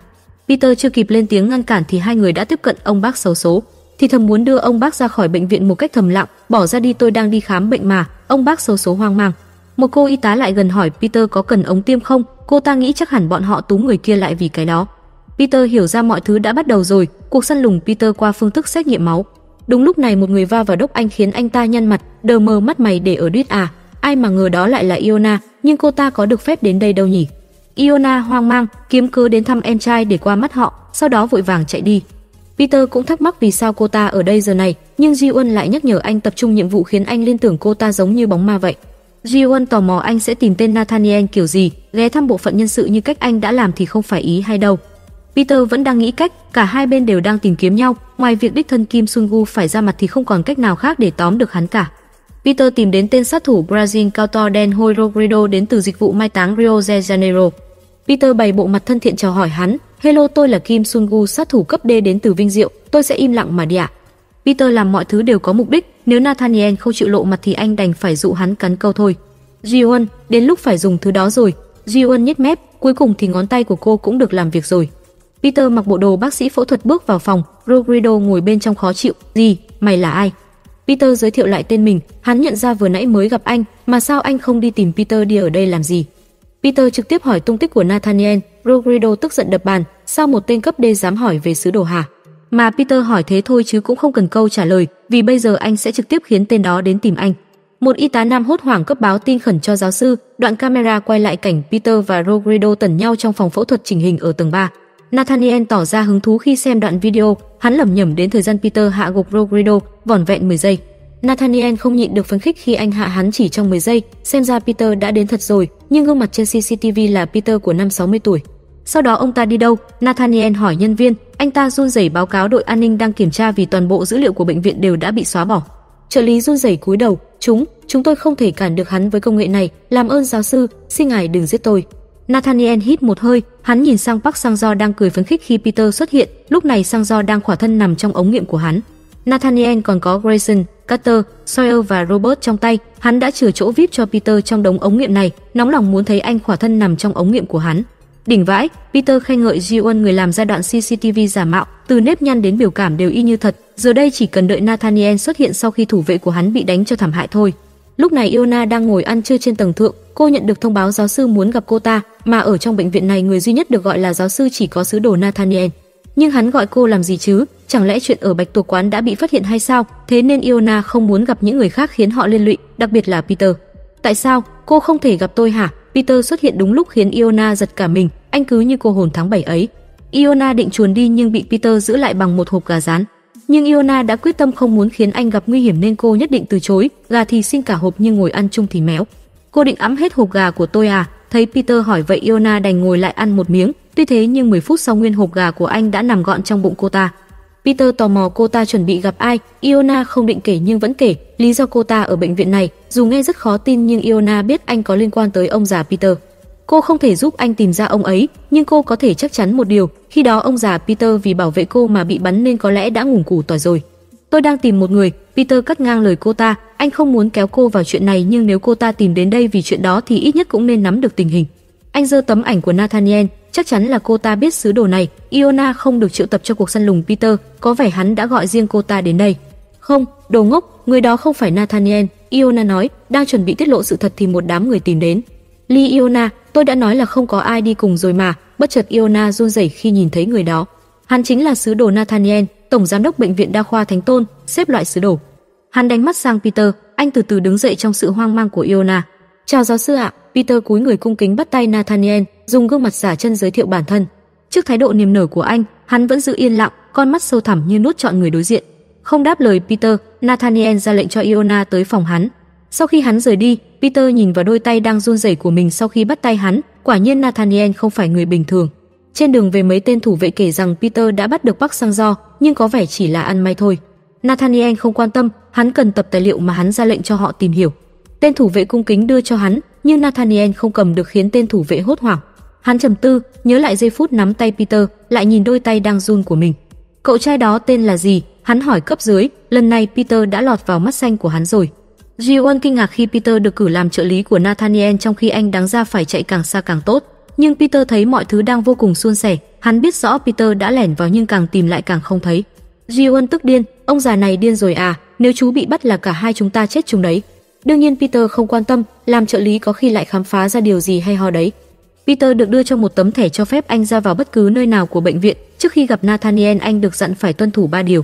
Peter chưa kịp lên tiếng ngăn cản thì hai người đã tiếp cận ông bác xấu số. Thì thầm muốn đưa ông bác ra khỏi bệnh viện một cách thầm lặng, bỏ ra đi tôi đang đi khám bệnh mà, ông bác xấu số hoang mang. Một cô y tá lại gần hỏi Peter có cần ống tiêm không, cô ta nghĩ chắc hẳn bọn họ túm người kia lại vì cái đó. Peter hiểu ra mọi thứ đã bắt đầu rồi, cuộc săn lùng Peter qua phương thức xét nghiệm máu, Đúng lúc này một người va vào đốc anh khiến anh ta nhăn mặt, đờ mờ mắt mày để ở đít à. Ai mà ngờ đó lại là Iona, nhưng cô ta có được phép đến đây đâu nhỉ? Iona hoang mang, kiếm cớ đến thăm em trai để qua mắt họ, sau đó vội vàng chạy đi. Peter cũng thắc mắc vì sao cô ta ở đây giờ này, nhưng ji lại nhắc nhở anh tập trung nhiệm vụ khiến anh liên tưởng cô ta giống như bóng ma vậy. ji tò mò anh sẽ tìm tên Nathaniel kiểu gì, ghé thăm bộ phận nhân sự như cách anh đã làm thì không phải ý hay đâu. Peter vẫn đang nghĩ cách, cả hai bên đều đang tìm kiếm nhau, ngoài việc đích thân Kim Sun Gu phải ra mặt thì không còn cách nào khác để tóm được hắn cả. Peter tìm đến tên sát thủ Brazil cao to đen Hoi đến từ dịch vụ mai táng Rio de Janeiro. Peter bày bộ mặt thân thiện chào hỏi hắn, "Hello, tôi là Kim Sun Gu, sát thủ cấp D đến từ Vinh Diệu, tôi sẽ im lặng mà đi ạ." Peter làm mọi thứ đều có mục đích, nếu Nathaniel không chịu lộ mặt thì anh đành phải dụ hắn cắn câu thôi. Jiwon, đến lúc phải dùng thứ đó rồi. Jiwon nhếch mép, cuối cùng thì ngón tay của cô cũng được làm việc rồi. Peter mặc bộ đồ bác sĩ phẫu thuật bước vào phòng, Rodrigo ngồi bên trong khó chịu. "Gì? Mày là ai?" Peter giới thiệu lại tên mình, hắn nhận ra vừa nãy mới gặp anh, mà sao anh không đi tìm Peter đi ở đây làm gì? Peter trực tiếp hỏi tung tích của Nathaniel, Rodrigo tức giận đập bàn, sao một tên cấp D dám hỏi về sứ đồ hả? Mà Peter hỏi thế thôi chứ cũng không cần câu trả lời, vì bây giờ anh sẽ trực tiếp khiến tên đó đến tìm anh. Một y tá nam hốt hoảng cấp báo tin khẩn cho giáo sư, đoạn camera quay lại cảnh Peter và Rodrigo tẩn nhau trong phòng phẫu thuật chỉnh hình ở tầng 3. Nathaniel tỏ ra hứng thú khi xem đoạn video, hắn lẩm nhẩm đến thời gian Peter hạ gục Rogredo, vỏn vẹn 10 giây. Nathaniel không nhịn được phấn khích khi anh hạ hắn chỉ trong 10 giây, xem ra Peter đã đến thật rồi, nhưng gương mặt trên CCTV là Peter của năm 60 tuổi. Sau đó ông ta đi đâu? Nathaniel hỏi nhân viên, anh ta run rẩy báo cáo đội an ninh đang kiểm tra vì toàn bộ dữ liệu của bệnh viện đều đã bị xóa bỏ. Trợ lý run rẩy cúi đầu, "Chúng, chúng tôi không thể cản được hắn với công nghệ này, làm ơn giáo sư, xin ngài đừng giết tôi." Nathaniel hít một hơi, hắn nhìn sang Park Sang-jo đang cười phấn khích khi Peter xuất hiện, lúc này Sang-jo đang khỏa thân nằm trong ống nghiệm của hắn. Nathaniel còn có Grayson, Carter, Sawyer và Robert trong tay, hắn đã chừa chỗ VIP cho Peter trong đống ống nghiệm này, nóng lòng muốn thấy anh khỏa thân nằm trong ống nghiệm của hắn. Đỉnh vãi, Peter khen ngợi Jiwon người làm giai đoạn CCTV giả mạo, từ nếp nhăn đến biểu cảm đều y như thật, giờ đây chỉ cần đợi Nathaniel xuất hiện sau khi thủ vệ của hắn bị đánh cho thảm hại thôi. Lúc này Iona đang ngồi ăn trưa trên tầng thượng, cô nhận được thông báo giáo sư muốn gặp cô ta, mà ở trong bệnh viện này người duy nhất được gọi là giáo sư chỉ có sứ đồ Nathaniel. Nhưng hắn gọi cô làm gì chứ? Chẳng lẽ chuyện ở Bạch Tuộc quán đã bị phát hiện hay sao? Thế nên Iona không muốn gặp những người khác khiến họ liên lụy, đặc biệt là Peter. Tại sao cô không thể gặp tôi hả? Peter xuất hiện đúng lúc khiến Iona giật cả mình, anh cứ như cô hồn tháng 7 ấy. Iona định chuồn đi nhưng bị Peter giữ lại bằng một hộp gà rán nhưng Iona đã quyết tâm không muốn khiến anh gặp nguy hiểm nên cô nhất định từ chối. Gà thì xin cả hộp nhưng ngồi ăn chung thì méo. Cô định ấm hết hộp gà của tôi à? Thấy Peter hỏi vậy Iona đành ngồi lại ăn một miếng. Tuy thế nhưng 10 phút sau nguyên hộp gà của anh đã nằm gọn trong bụng cô ta. Peter tò mò cô ta chuẩn bị gặp ai, Iona không định kể nhưng vẫn kể lý do cô ta ở bệnh viện này. Dù nghe rất khó tin nhưng Iona biết anh có liên quan tới ông già Peter. Cô không thể giúp anh tìm ra ông ấy, nhưng cô có thể chắc chắn một điều, khi đó ông già Peter vì bảo vệ cô mà bị bắn nên có lẽ đã ngủ củ tỏi rồi. Tôi đang tìm một người, Peter cắt ngang lời cô ta, anh không muốn kéo cô vào chuyện này nhưng nếu cô ta tìm đến đây vì chuyện đó thì ít nhất cũng nên nắm được tình hình. Anh giơ tấm ảnh của Nathaniel, chắc chắn là cô ta biết sứ đồ này, Iona không được triệu tập cho cuộc săn lùng Peter, có vẻ hắn đã gọi riêng cô ta đến đây. Không, đồ ngốc, người đó không phải Nathaniel, Iona nói, đang chuẩn bị tiết lộ sự thật thì một đám người tìm đến. Li Iona, tôi đã nói là không có ai đi cùng rồi mà, bất chợt Iona run rẩy khi nhìn thấy người đó. Hắn chính là sứ đồ Nathaniel, tổng giám đốc bệnh viện đa khoa Thánh Tôn, xếp loại sứ đồ. Hắn đánh mắt sang Peter, anh từ từ đứng dậy trong sự hoang mang của Iona. "Chào giáo sư ạ." Peter cúi người cung kính bắt tay Nathaniel, dùng gương mặt giả chân giới thiệu bản thân. Trước thái độ niềm nở của anh, hắn vẫn giữ yên lặng, con mắt sâu thẳm như nuốt trọn người đối diện. Không đáp lời Peter, Nathaniel ra lệnh cho Iona tới phòng hắn, sau khi hắn rời đi, Peter nhìn vào đôi tay đang run rẩy của mình sau khi bắt tay hắn, quả nhiên Nathaniel không phải người bình thường. Trên đường về mấy tên thủ vệ kể rằng Peter đã bắt được Bắc Sang Do, nhưng có vẻ chỉ là ăn may thôi. Nathaniel không quan tâm, hắn cần tập tài liệu mà hắn ra lệnh cho họ tìm hiểu. Tên thủ vệ cung kính đưa cho hắn, nhưng Nathaniel không cầm được khiến tên thủ vệ hốt hoảng. Hắn trầm tư, nhớ lại giây phút nắm tay Peter, lại nhìn đôi tay đang run của mình. Cậu trai đó tên là gì? Hắn hỏi cấp dưới, lần này Peter đã lọt vào mắt xanh của hắn rồi. Jiwon kinh ngạc khi Peter được cử làm trợ lý của Nathaniel trong khi anh đáng ra phải chạy càng xa càng tốt. Nhưng Peter thấy mọi thứ đang vô cùng suôn sẻ, hắn biết rõ Peter đã lẻn vào nhưng càng tìm lại càng không thấy. Jiwon tức điên, ông già này điên rồi à, nếu chú bị bắt là cả hai chúng ta chết chung đấy. Đương nhiên Peter không quan tâm, làm trợ lý có khi lại khám phá ra điều gì hay ho đấy. Peter được đưa cho một tấm thẻ cho phép anh ra vào bất cứ nơi nào của bệnh viện. Trước khi gặp Nathaniel, anh được dặn phải tuân thủ ba điều.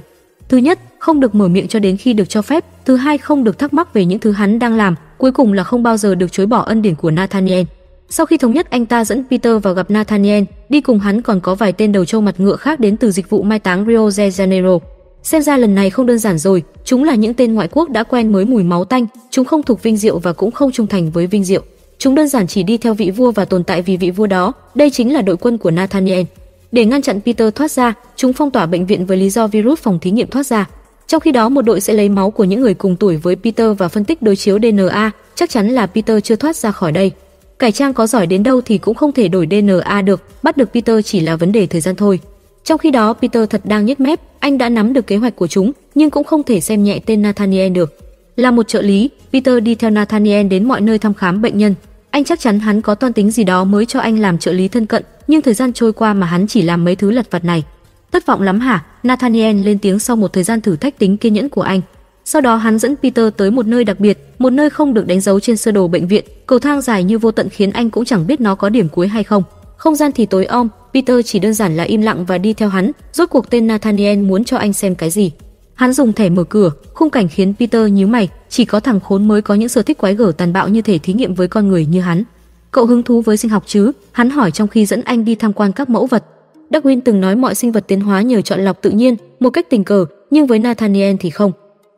Thứ nhất, không được mở miệng cho đến khi được cho phép, thứ hai không được thắc mắc về những thứ hắn đang làm, cuối cùng là không bao giờ được chối bỏ ân điển của Nathaniel. Sau khi thống nhất anh ta dẫn Peter vào gặp Nathaniel, đi cùng hắn còn có vài tên đầu trâu mặt ngựa khác đến từ dịch vụ mai táng Rio de Janeiro. Xem ra lần này không đơn giản rồi, chúng là những tên ngoại quốc đã quen mới mùi máu tanh, chúng không thuộc vinh diệu và cũng không trung thành với vinh diệu. Chúng đơn giản chỉ đi theo vị vua và tồn tại vì vị vua đó, đây chính là đội quân của Nathaniel. Để ngăn chặn Peter thoát ra, chúng phong tỏa bệnh viện với lý do virus phòng thí nghiệm thoát ra. Trong khi đó, một đội sẽ lấy máu của những người cùng tuổi với Peter và phân tích đối chiếu DNA, chắc chắn là Peter chưa thoát ra khỏi đây. Cải trang có giỏi đến đâu thì cũng không thể đổi DNA được, bắt được Peter chỉ là vấn đề thời gian thôi. Trong khi đó, Peter thật đang nhếch mép, anh đã nắm được kế hoạch của chúng, nhưng cũng không thể xem nhẹ tên Nathaniel được. Là một trợ lý, Peter đi theo Nathaniel đến mọi nơi thăm khám bệnh nhân. Anh chắc chắn hắn có toan tính gì đó mới cho anh làm trợ lý thân cận, nhưng thời gian trôi qua mà hắn chỉ làm mấy thứ lật vật này. Thất vọng lắm hả? Nathaniel lên tiếng sau một thời gian thử thách tính kiên nhẫn của anh. Sau đó hắn dẫn Peter tới một nơi đặc biệt, một nơi không được đánh dấu trên sơ đồ bệnh viện, cầu thang dài như vô tận khiến anh cũng chẳng biết nó có điểm cuối hay không. Không gian thì tối om, Peter chỉ đơn giản là im lặng và đi theo hắn, rốt cuộc tên Nathaniel muốn cho anh xem cái gì. Hắn dùng thẻ mở cửa, khung cảnh khiến Peter nhíu mày, chỉ có thằng khốn mới có những sở thích quái gở tàn bạo như thể thí nghiệm với con người như hắn. Cậu hứng thú với sinh học chứ? Hắn hỏi trong khi dẫn anh đi tham quan các mẫu vật. Darwin từng nói mọi sinh vật tiến hóa nhờ chọn lọc tự nhiên, một cách tình cờ, nhưng với Nathaniel thì không.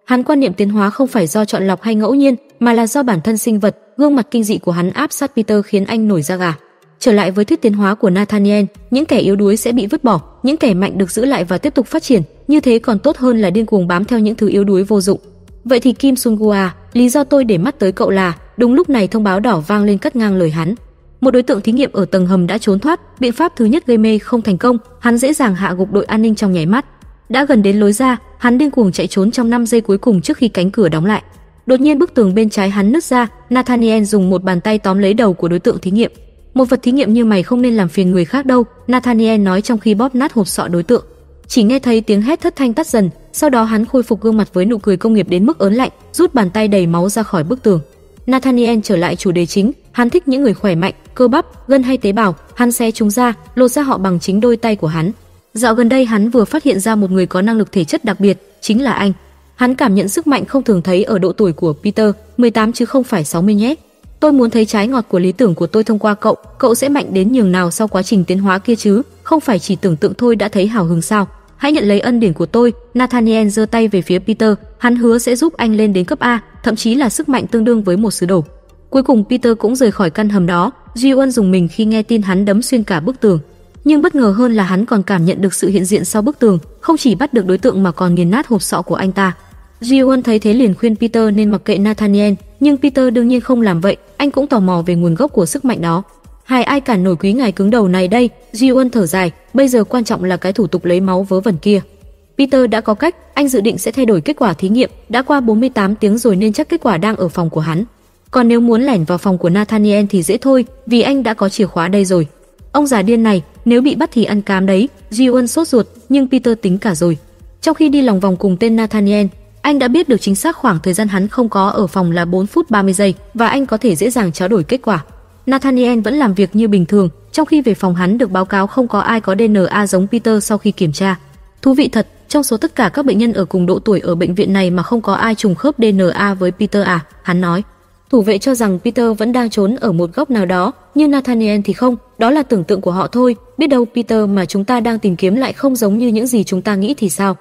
Hắn quan niệm tiến hóa không phải do chọn lọc hay ngẫu nhiên, mà là do bản thân sinh vật, gương mặt kinh dị của hắn áp sát Peter khiến anh nổi da gà. Trở lại với thuyết tiến hóa của Nathaniel, những kẻ yếu đuối sẽ bị vứt bỏ, những kẻ mạnh được giữ lại và tiếp tục phát triển, như thế còn tốt hơn là điên cuồng bám theo những thứ yếu đuối vô dụng. Vậy thì Kim Sungua, Lý do tôi để mắt tới cậu là đúng lúc này thông báo đỏ vang lên cắt ngang lời hắn. Một đối tượng thí nghiệm ở tầng hầm đã trốn thoát, biện pháp thứ nhất gây mê không thành công, hắn dễ dàng hạ gục đội an ninh trong nháy mắt. Đã gần đến lối ra, hắn điên cuồng chạy trốn trong 5 giây cuối cùng trước khi cánh cửa đóng lại. Đột nhiên bức tường bên trái hắn nứt ra, Nathaniel dùng một bàn tay tóm lấy đầu của đối tượng thí nghiệm. "Một vật thí nghiệm như mày không nên làm phiền người khác đâu," Nathaniel nói trong khi bóp nát hộp sọ đối tượng chỉ nghe thấy tiếng hét thất thanh tắt dần, sau đó hắn khôi phục gương mặt với nụ cười công nghiệp đến mức ớn lạnh, rút bàn tay đầy máu ra khỏi bức tường. Nathaniel trở lại chủ đề chính, hắn thích những người khỏe mạnh, cơ bắp, gân hay tế bào, hắn xé chúng ra, lột ra họ bằng chính đôi tay của hắn. Dạo gần đây hắn vừa phát hiện ra một người có năng lực thể chất đặc biệt, chính là anh. Hắn cảm nhận sức mạnh không thường thấy ở độ tuổi của Peter, 18 chứ không phải 60 nhé. Tôi muốn thấy trái ngọt của lý tưởng của tôi thông qua cậu, cậu sẽ mạnh đến nhường nào sau quá trình tiến hóa kia chứ, không phải chỉ tưởng tượng thôi đã thấy hào hứng sao? Hãy nhận lấy ân điển của tôi." Nathaniel giơ tay về phía Peter, hắn hứa sẽ giúp anh lên đến cấp A, thậm chí là sức mạnh tương đương với một sứ đồ. Cuối cùng Peter cũng rời khỏi căn hầm đó, Duy Uân dùng mình khi nghe tin hắn đấm xuyên cả bức tường. Nhưng bất ngờ hơn là hắn còn cảm nhận được sự hiện diện sau bức tường, không chỉ bắt được đối tượng mà còn nghiền nát hộp sọ của anh ta. Ji-won thấy thế liền khuyên Peter nên mặc kệ Nathaniel, nhưng Peter đương nhiên không làm vậy, anh cũng tò mò về nguồn gốc của sức mạnh đó. Hai ai cản nổi quý ngài cứng đầu này đây, Ji-won thở dài, bây giờ quan trọng là cái thủ tục lấy máu vớ vẩn kia. Peter đã có cách, anh dự định sẽ thay đổi kết quả thí nghiệm, đã qua 48 tiếng rồi nên chắc kết quả đang ở phòng của hắn. Còn nếu muốn lẻn vào phòng của Nathaniel thì dễ thôi, vì anh đã có chìa khóa đây rồi. Ông già điên này, nếu bị bắt thì ăn cám đấy, Ji-won sốt ruột, nhưng Peter tính cả rồi. Trong khi đi lòng vòng cùng tên Nathaniel, anh đã biết được chính xác khoảng thời gian hắn không có ở phòng là 4 phút 30 giây và anh có thể dễ dàng trao đổi kết quả. Nathaniel vẫn làm việc như bình thường, trong khi về phòng hắn được báo cáo không có ai có DNA giống Peter sau khi kiểm tra. Thú vị thật, trong số tất cả các bệnh nhân ở cùng độ tuổi ở bệnh viện này mà không có ai trùng khớp DNA với Peter à, hắn nói. Thủ vệ cho rằng Peter vẫn đang trốn ở một góc nào đó, nhưng Nathaniel thì không, đó là tưởng tượng của họ thôi, biết đâu Peter mà chúng ta đang tìm kiếm lại không giống như những gì chúng ta nghĩ thì sao.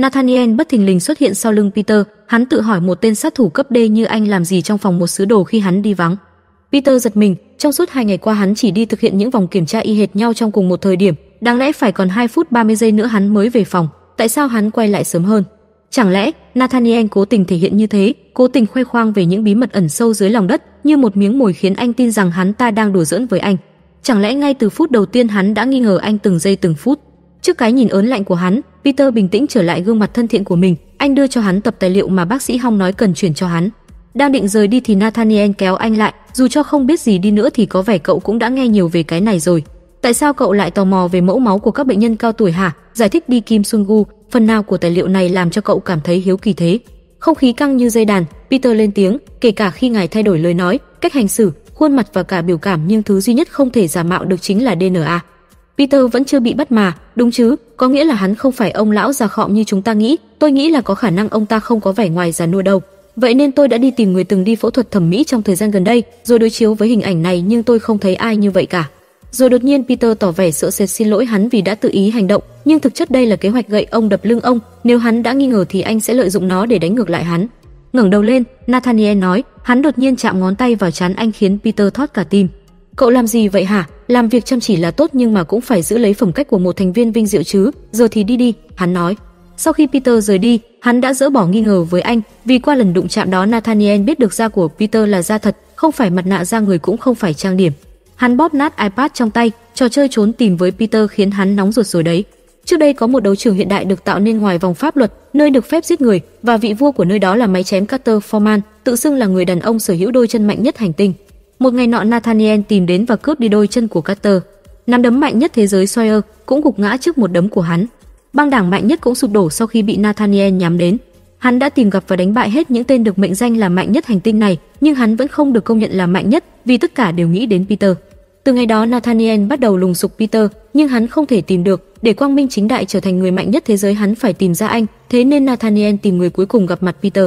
Nathaniel bất thình lình xuất hiện sau lưng Peter, hắn tự hỏi một tên sát thủ cấp D như anh làm gì trong phòng một sứ đồ khi hắn đi vắng. Peter giật mình, trong suốt hai ngày qua hắn chỉ đi thực hiện những vòng kiểm tra y hệt nhau trong cùng một thời điểm, đáng lẽ phải còn 2 phút 30 giây nữa hắn mới về phòng, tại sao hắn quay lại sớm hơn? Chẳng lẽ Nathaniel cố tình thể hiện như thế, cố tình khoe khoang về những bí mật ẩn sâu dưới lòng đất, như một miếng mồi khiến anh tin rằng hắn ta đang đùa giỡn với anh? Chẳng lẽ ngay từ phút đầu tiên hắn đã nghi ngờ anh từng giây từng phút? Trước cái nhìn ớn lạnh của hắn, Peter bình tĩnh trở lại gương mặt thân thiện của mình, anh đưa cho hắn tập tài liệu mà bác sĩ Hong nói cần chuyển cho hắn. Đang định rời đi thì Nathaniel kéo anh lại, dù cho không biết gì đi nữa thì có vẻ cậu cũng đã nghe nhiều về cái này rồi. Tại sao cậu lại tò mò về mẫu máu của các bệnh nhân cao tuổi hả? Giải thích đi Kim Sung Gu, phần nào của tài liệu này làm cho cậu cảm thấy hiếu kỳ thế. Không khí căng như dây đàn, Peter lên tiếng, kể cả khi ngài thay đổi lời nói, cách hành xử, khuôn mặt và cả biểu cảm nhưng thứ duy nhất không thể giả mạo được chính là DNA. Peter vẫn chưa bị bắt mà, đúng chứ? Có nghĩa là hắn không phải ông lão già khọm như chúng ta nghĩ, tôi nghĩ là có khả năng ông ta không có vẻ ngoài già nua đâu. Vậy nên tôi đã đi tìm người từng đi phẫu thuật thẩm mỹ trong thời gian gần đây, rồi đối chiếu với hình ảnh này nhưng tôi không thấy ai như vậy cả. Rồi đột nhiên Peter tỏ vẻ sợ sệt xin lỗi hắn vì đã tự ý hành động, nhưng thực chất đây là kế hoạch gậy ông đập lưng ông, nếu hắn đã nghi ngờ thì anh sẽ lợi dụng nó để đánh ngược lại hắn. Ngẩng đầu lên, Nathaniel nói, hắn đột nhiên chạm ngón tay vào trán anh khiến Peter thót cả tim. Cậu làm gì vậy hả? Làm việc chăm chỉ là tốt nhưng mà cũng phải giữ lấy phẩm cách của một thành viên vinh diệu chứ. Giờ thì đi đi, hắn nói. Sau khi Peter rời đi, hắn đã dỡ bỏ nghi ngờ với anh, vì qua lần đụng chạm đó Nathaniel biết được da của Peter là da thật, không phải mặt nạ da người cũng không phải trang điểm. Hắn bóp nát iPad trong tay, trò chơi trốn tìm với Peter khiến hắn nóng ruột rồi đấy. Trước đây có một đấu trường hiện đại được tạo nên ngoài vòng pháp luật, nơi được phép giết người và vị vua của nơi đó là máy chém Carter Foreman, tự xưng là người đàn ông sở hữu đôi chân mạnh nhất hành tinh. Một ngày nọ Nathaniel tìm đến và cướp đi đôi chân của Carter. Nắm đấm mạnh nhất thế giới Sawyer cũng gục ngã trước một đấm của hắn. Băng đảng mạnh nhất cũng sụp đổ sau khi bị Nathaniel nhắm đến. Hắn đã tìm gặp và đánh bại hết những tên được mệnh danh là mạnh nhất hành tinh này, nhưng hắn vẫn không được công nhận là mạnh nhất vì tất cả đều nghĩ đến Peter. Từ ngày đó Nathaniel bắt đầu lùng sục Peter, nhưng hắn không thể tìm được. Để quang minh chính đại trở thành người mạnh nhất thế giới hắn phải tìm ra anh, thế nên Nathaniel tìm người cuối cùng gặp mặt Peter.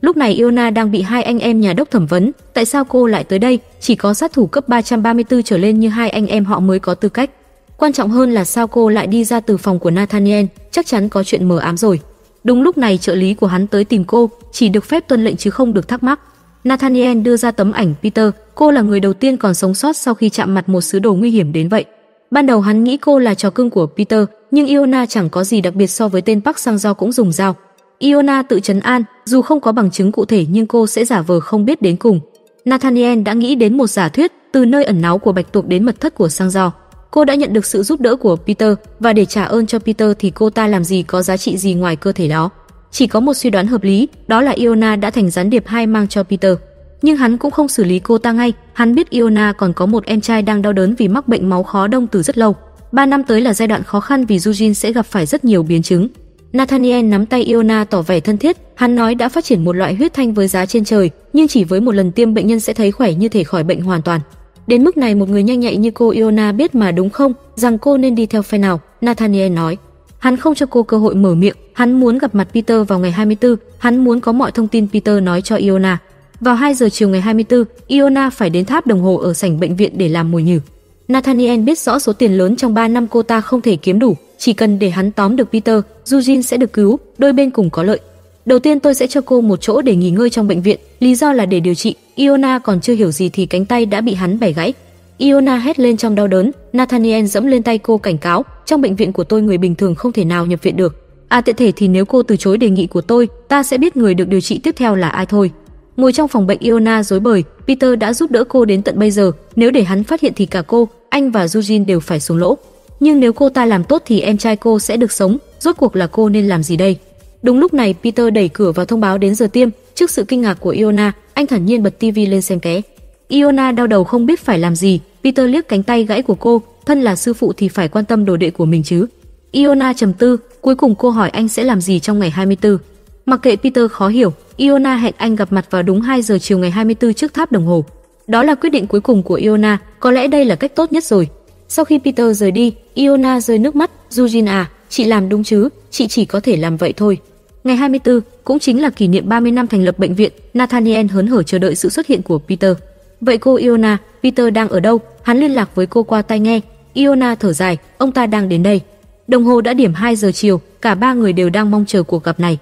Lúc này Iona đang bị hai anh em nhà đốc thẩm vấn, tại sao cô lại tới đây? Chỉ có sát thủ cấp 334 trở lên như hai anh em họ mới có tư cách. Quan trọng hơn là sao cô lại đi ra từ phòng của Nathaniel, chắc chắn có chuyện mờ ám rồi. Đúng lúc này trợ lý của hắn tới tìm cô, chỉ được phép tuân lệnh chứ không được thắc mắc. Nathaniel đưa ra tấm ảnh Peter, cô là người đầu tiên còn sống sót sau khi chạm mặt một sứ đồ nguy hiểm đến vậy. Ban đầu hắn nghĩ cô là trò cưng của Peter, nhưng Iona chẳng có gì đặc biệt so với tên Park Sang Do cũng dùng dao. Iona tự chấn an, dù không có bằng chứng cụ thể nhưng cô sẽ giả vờ không biết đến cùng. Nathaniel đã nghĩ đến một giả thuyết từ nơi ẩn náu của Bạch Tuộc đến mật thất của Sang Giò. Cô đã nhận được sự giúp đỡ của Peter và để trả ơn cho Peter thì cô ta làm gì có giá trị gì ngoài cơ thể đó. Chỉ có một suy đoán hợp lý, đó là Iona đã thành gián điệp hai mang cho Peter. Nhưng hắn cũng không xử lý cô ta ngay, hắn biết Iona còn có một em trai đang đau đớn vì mắc bệnh máu khó đông từ rất lâu. Ba năm tới là giai đoạn khó khăn vì Eugene sẽ gặp phải rất nhiều biến chứng. Nathaniel nắm tay Iona tỏ vẻ thân thiết, hắn nói đã phát triển một loại huyết thanh với giá trên trời, nhưng chỉ với một lần tiêm bệnh nhân sẽ thấy khỏe như thể khỏi bệnh hoàn toàn. Đến mức này một người nhanh nhạy như cô Iona biết mà đúng không, rằng cô nên đi theo phe nào, Nathaniel nói. Hắn không cho cô cơ hội mở miệng, hắn muốn gặp mặt Peter vào ngày 24, hắn muốn có mọi thông tin Peter nói cho Iona. Vào 2 giờ chiều ngày 24, Iona phải đến tháp đồng hồ ở sảnh bệnh viện để làm mồi nhử. Nathaniel biết rõ số tiền lớn trong 3 năm cô ta không thể kiếm đủ, chỉ cần để hắn tóm được Peter, Eugene sẽ được cứu, đôi bên cùng có lợi. Đầu tiên tôi sẽ cho cô một chỗ để nghỉ ngơi trong bệnh viện, lý do là để điều trị. Iona còn chưa hiểu gì thì cánh tay đã bị hắn bẻ gãy. Iona hét lên trong đau đớn, Nathaniel dẫm lên tay cô cảnh cáo, trong bệnh viện của tôi người bình thường không thể nào nhập viện được. À tiện thể thì nếu cô từ chối đề nghị của tôi, ta sẽ biết người được điều trị tiếp theo là ai thôi. Ngồi trong phòng bệnh Iona dối bời, Peter đã giúp đỡ cô đến tận bây giờ, nếu để hắn phát hiện thì cả cô, anh và Eugene đều phải xuống lỗ. Nhưng nếu cô ta làm tốt thì em trai cô sẽ được sống, rốt cuộc là cô nên làm gì đây? Đúng lúc này Peter đẩy cửa vào thông báo đến giờ tiêm, trước sự kinh ngạc của Iona, anh thản nhiên bật TV lên xem ké. Iona đau đầu không biết phải làm gì, Peter liếc cánh tay gãy của cô, thân là sư phụ thì phải quan tâm đồ đệ của mình chứ. Iona trầm tư, cuối cùng cô hỏi anh sẽ làm gì trong ngày 24. Mặc kệ Peter khó hiểu, Iona hẹn anh gặp mặt vào đúng 2 giờ chiều ngày 24 trước tháp đồng hồ. Đó là quyết định cuối cùng của Iona, có lẽ đây là cách tốt nhất rồi. Sau khi Peter rời đi, Iona rơi nước mắt, "Eugene à, chị làm đúng chứ, chị chỉ có thể làm vậy thôi." Ngày 24 cũng chính là kỷ niệm 30 năm thành lập bệnh viện, Nathaniel hớn hở chờ đợi sự xuất hiện của Peter. "Vậy cô Iona, Peter đang ở đâu?" Hắn liên lạc với cô qua tai nghe. Iona thở dài, "Ông ta đang đến đây." Đồng hồ đã điểm 2 giờ chiều, cả ba người đều đang mong chờ cuộc gặp này.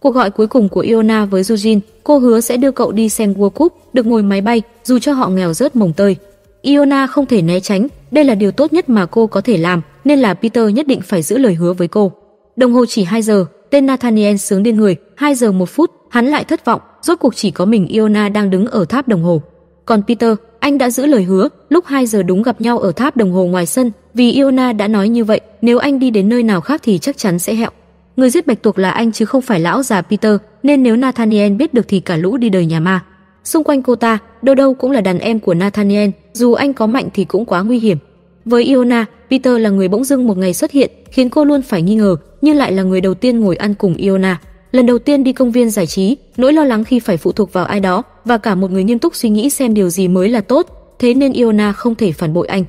Cuộc gọi cuối cùng của Iona với Jujin, cô hứa sẽ đưa cậu đi xem World Cup, được ngồi máy bay, dù cho họ nghèo rớt mồng tơi. Iona không thể né tránh, đây là điều tốt nhất mà cô có thể làm, nên là Peter nhất định phải giữ lời hứa với cô. Đồng hồ chỉ 2 giờ, tên Nathaniel sướng điên người, 2 giờ 1 phút, hắn lại thất vọng, rốt cuộc chỉ có mình Iona đang đứng ở tháp đồng hồ. Còn Peter, anh đã giữ lời hứa, lúc 2 giờ đúng gặp nhau ở tháp đồng hồ ngoài sân, vì Iona đã nói như vậy, nếu anh đi đến nơi nào khác thì chắc chắn sẽ hẹo. Người giết Bạch Tuộc là anh chứ không phải lão già Peter, nên nếu Nathaniel biết được thì cả lũ đi đời nhà ma. Xung quanh cô ta, đâu đâu cũng là đàn em của Nathaniel, dù anh có mạnh thì cũng quá nguy hiểm. Với Iona, Peter là người bỗng dưng một ngày xuất hiện, khiến cô luôn phải nghi ngờ, nhưng lại là người đầu tiên ngồi ăn cùng Iona. Lần đầu tiên đi công viên giải trí, nỗi lo lắng khi phải phụ thuộc vào ai đó và cả một người nghiêm túc suy nghĩ xem điều gì mới là tốt, thế nên Iona không thể phản bội anh.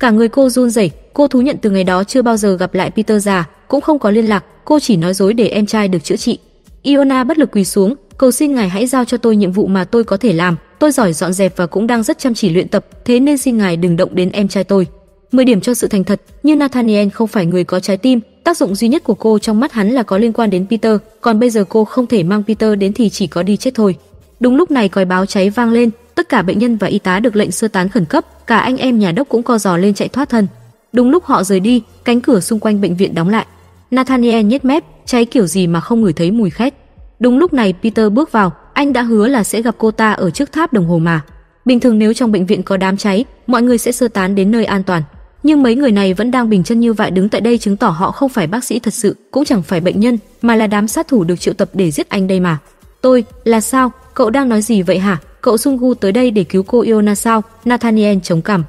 Cả người cô run rẩy, cô thú nhận từ ngày đó chưa bao giờ gặp lại Peter già, cũng không có liên lạc, cô chỉ nói dối để em trai được chữa trị. Iona bất lực quỳ xuống, cầu xin ngài hãy giao cho tôi nhiệm vụ mà tôi có thể làm. Tôi giỏi dọn dẹp và cũng đang rất chăm chỉ luyện tập, thế nên xin ngài đừng động đến em trai tôi. 10 điểm cho sự thành thật, Như Nathaniel không phải người có trái tim, tác dụng duy nhất của cô trong mắt hắn là có liên quan đến Peter, còn bây giờ cô không thể mang Peter đến thì chỉ có đi chết thôi. Đúng lúc này còi báo cháy vang lên, tất cả bệnh nhân và y tá được lệnh sơ tán khẩn cấp, cả anh em nhà đốc cũng co giò lên chạy thoát thân. Đúng lúc họ rời đi, cánh cửa xung quanh bệnh viện đóng lại. Nathaniel nhếch mép, cháy kiểu gì mà không ngửi thấy mùi khét. Đúng lúc này Peter bước vào, anh đã hứa là sẽ gặp cô ta ở trước tháp đồng hồ mà. Bình thường nếu trong bệnh viện có đám cháy, mọi người sẽ sơ tán đến nơi an toàn. Nhưng mấy người này vẫn đang bình chân như vậy đứng tại đây chứng tỏ họ không phải bác sĩ thật sự, cũng chẳng phải bệnh nhân, mà là đám sát thủ được triệu tập để giết anh đây mà. Tôi, là sao? Cậu đang nói gì vậy hả? Cậu gu tới đây để cứu cô Iona sao? Nathaniel chống cằm.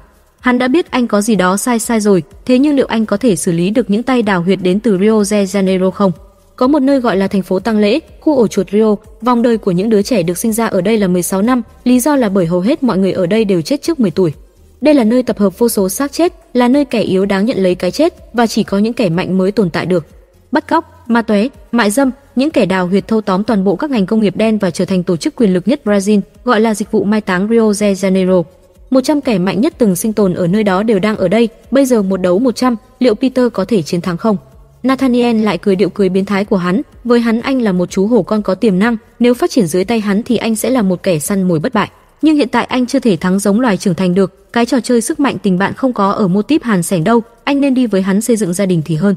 Hắn đã biết anh có gì đó sai sai rồi, thế nhưng liệu anh có thể xử lý được những tay đào huyệt đến từ Rio de Janeiro không? Có một nơi gọi là thành phố Tăng Lễ, khu ổ chuột Rio, vòng đời của những đứa trẻ được sinh ra ở đây là 16 năm, lý do là bởi hầu hết mọi người ở đây đều chết trước 10 tuổi. Đây là nơi tập hợp vô số xác chết, là nơi kẻ yếu đáng nhận lấy cái chết và chỉ có những kẻ mạnh mới tồn tại được. Bắt cóc, ma túy, mại dâm, những kẻ đào huyệt thâu tóm toàn bộ các ngành công nghiệp đen và trở thành tổ chức quyền lực nhất Brazil, gọi là dịch vụ mai táng Rio de Janeiro. 100 kẻ mạnh nhất từng sinh tồn ở nơi đó đều đang ở đây, bây giờ một đấu 100, liệu Peter có thể chiến thắng không? Nathaniel lại cười điệu cười biến thái của hắn, với hắn anh là một chú hổ con có tiềm năng, nếu phát triển dưới tay hắn thì anh sẽ là một kẻ săn mồi bất bại. Nhưng hiện tại anh chưa thể thắng giống loài trưởng thành được, cái trò chơi sức mạnh tình bạn không có ở mô típ hàn sảnh đâu, anh nên đi với hắn xây dựng gia đình thì hơn.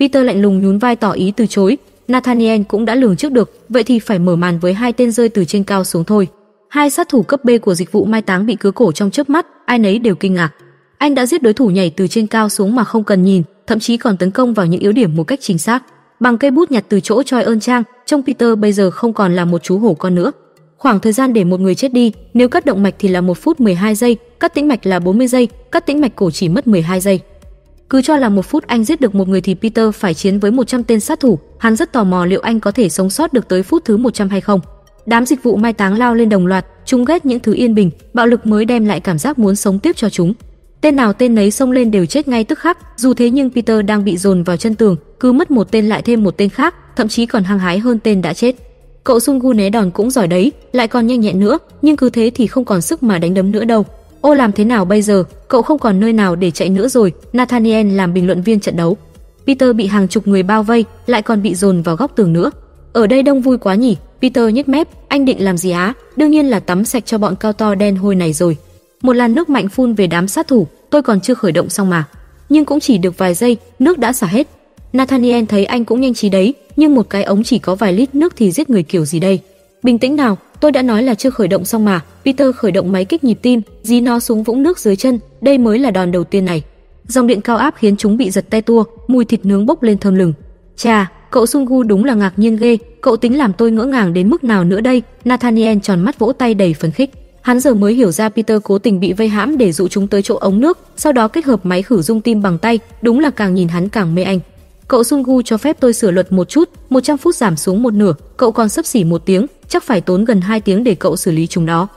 Peter lạnh lùng nhún vai tỏ ý từ chối, Nathaniel cũng đã lường trước được, vậy thì phải mở màn với hai tên rơi từ trên cao xuống thôi. Hai sát thủ cấp B của dịch vụ mai táng bị cứa cổ trong chớp mắt, ai nấy đều kinh ngạc. Anh đã giết đối thủ nhảy từ trên cao xuống mà không cần nhìn, thậm chí còn tấn công vào những yếu điểm một cách chính xác. Bằng cây bút nhặt từ chỗ Choi ơn Trang, trông Peter bây giờ không còn là một chú hổ con nữa. Khoảng thời gian để một người chết đi, nếu cắt động mạch thì là 1 phút 12 giây, cắt tĩnh mạch là 40 giây, cắt tĩnh mạch cổ chỉ mất 12 giây. Cứ cho là một phút anh giết được một người thì Peter phải chiến với 100 tên sát thủ, hắn rất tò mò liệu anh có thể sống sót được tới phút thứ 100 hay không. Đám dịch vụ mai táng lao lên đồng loạt, chúng ghét những thứ yên bình, bạo lực mới đem lại cảm giác muốn sống tiếp cho chúng. Tên nào tên nấy xông lên đều chết ngay tức khắc, dù thế nhưng Peter đang bị dồn vào chân tường, cứ mất một tên lại thêm một tên khác, thậm chí còn hăng hái hơn tên đã chết. Cậu Sung Gu né đòn cũng giỏi đấy, lại còn nhanh nhẹn nữa, nhưng cứ thế thì không còn sức mà đánh đấm nữa đâu. Ô làm thế nào bây giờ, cậu không còn nơi nào để chạy nữa rồi, Nathaniel làm bình luận viên trận đấu. Peter bị hàng chục người bao vây, lại còn bị dồn vào góc tường nữa. Ở đây đông vui quá nhỉ, Peter nhếch mép, anh định làm gì á? Đương nhiên là tắm sạch cho bọn cao to đen hôi này rồi. Một làn nước mạnh phun về đám sát thủ, tôi còn chưa khởi động xong mà. Nhưng cũng chỉ được vài giây, nước đã xả hết. Nathaniel thấy anh cũng nhanh trí đấy, nhưng một cái ống chỉ có vài lít nước thì giết người kiểu gì đây? Bình tĩnh nào, tôi đã nói là chưa khởi động xong mà. Peter khởi động máy kích nhịp tim, dí nó xuống vũng nước dưới chân, đây mới là đòn đầu tiên này. Dòng điện cao áp khiến chúng bị giật tay tua, mùi thịt nướng bốc lên thơm lừng. Chà, Cậu Sung Gu đúng là ngạc nhiên ghê, cậu tính làm tôi ngỡ ngàng đến mức nào nữa đây? Nathaniel tròn mắt vỗ tay đầy phấn khích. Hắn giờ mới hiểu ra Peter cố tình bị vây hãm để dụ chúng tới chỗ ống nước, sau đó kết hợp máy khử dung tim bằng tay, đúng là càng nhìn hắn càng mê anh. Cậu Sung Gu cho phép tôi sửa luật một chút, 100 phút giảm xuống một nửa, cậu còn sấp xỉ một tiếng, chắc phải tốn gần 2 tiếng để cậu xử lý chúng đó.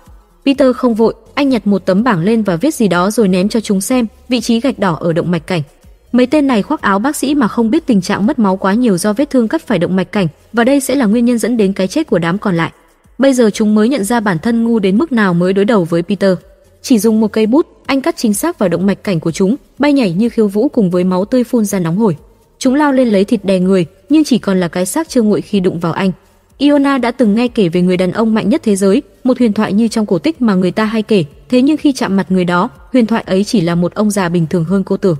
Peter không vội, anh nhặt một tấm bảng lên và viết gì đó rồi ném cho chúng xem, vị trí gạch đỏ ở động mạch cảnh. Mấy tên này khoác áo bác sĩ mà không biết tình trạng mất máu quá nhiều do vết thương cắt phải động mạch cảnh và đây sẽ là nguyên nhân dẫn đến cái chết của đám còn lại. Bây giờ chúng mới nhận ra bản thân ngu đến mức nào mới đối đầu với Peter. Chỉ dùng một cây bút, anh cắt chính xác vào động mạch cảnh của chúng, bay nhảy như khiêu vũ cùng với máu tươi phun ra nóng hổi. Chúng lao lên lấy thịt đè người, nhưng chỉ còn là cái xác chưa nguội khi đụng vào anh. Iona đã từng nghe kể về người đàn ông mạnh nhất thế giới, một huyền thoại như trong cổ tích mà người ta hay kể, thế nhưng khi chạm mặt người đó, huyền thoại ấy chỉ là một ông già bình thường hơn cô tưởng.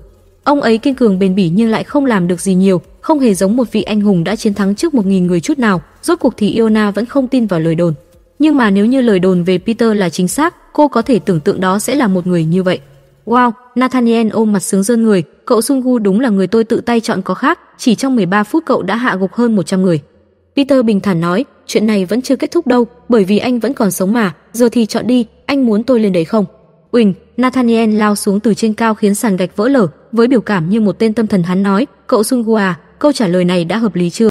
Ông ấy kiên cường bền bỉ nhưng lại không làm được gì nhiều, không hề giống một vị anh hùng đã chiến thắng trước một nghìn người chút nào. Rốt cuộc thì Iona vẫn không tin vào lời đồn. Nhưng mà nếu như lời đồn về Peter là chính xác, cô có thể tưởng tượng đó sẽ là một người như vậy. Wow, Nathaniel ôm mặt sướng rơn người, cậu Sungu đúng là người tôi tự tay chọn có khác, chỉ trong 13 phút cậu đã hạ gục hơn 100 người. Peter bình thản nói, chuyện này vẫn chưa kết thúc đâu, bởi vì anh vẫn còn sống mà, giờ thì chọn đi, anh muốn tôi lên đấy không? Uỳnh, Nathaniel lao xuống từ trên cao khiến sàn gạch vỡ lở, với biểu cảm như một tên tâm thần hắn nói, "Cậu Sun Hua, à, câu trả lời này đã hợp lý chưa?"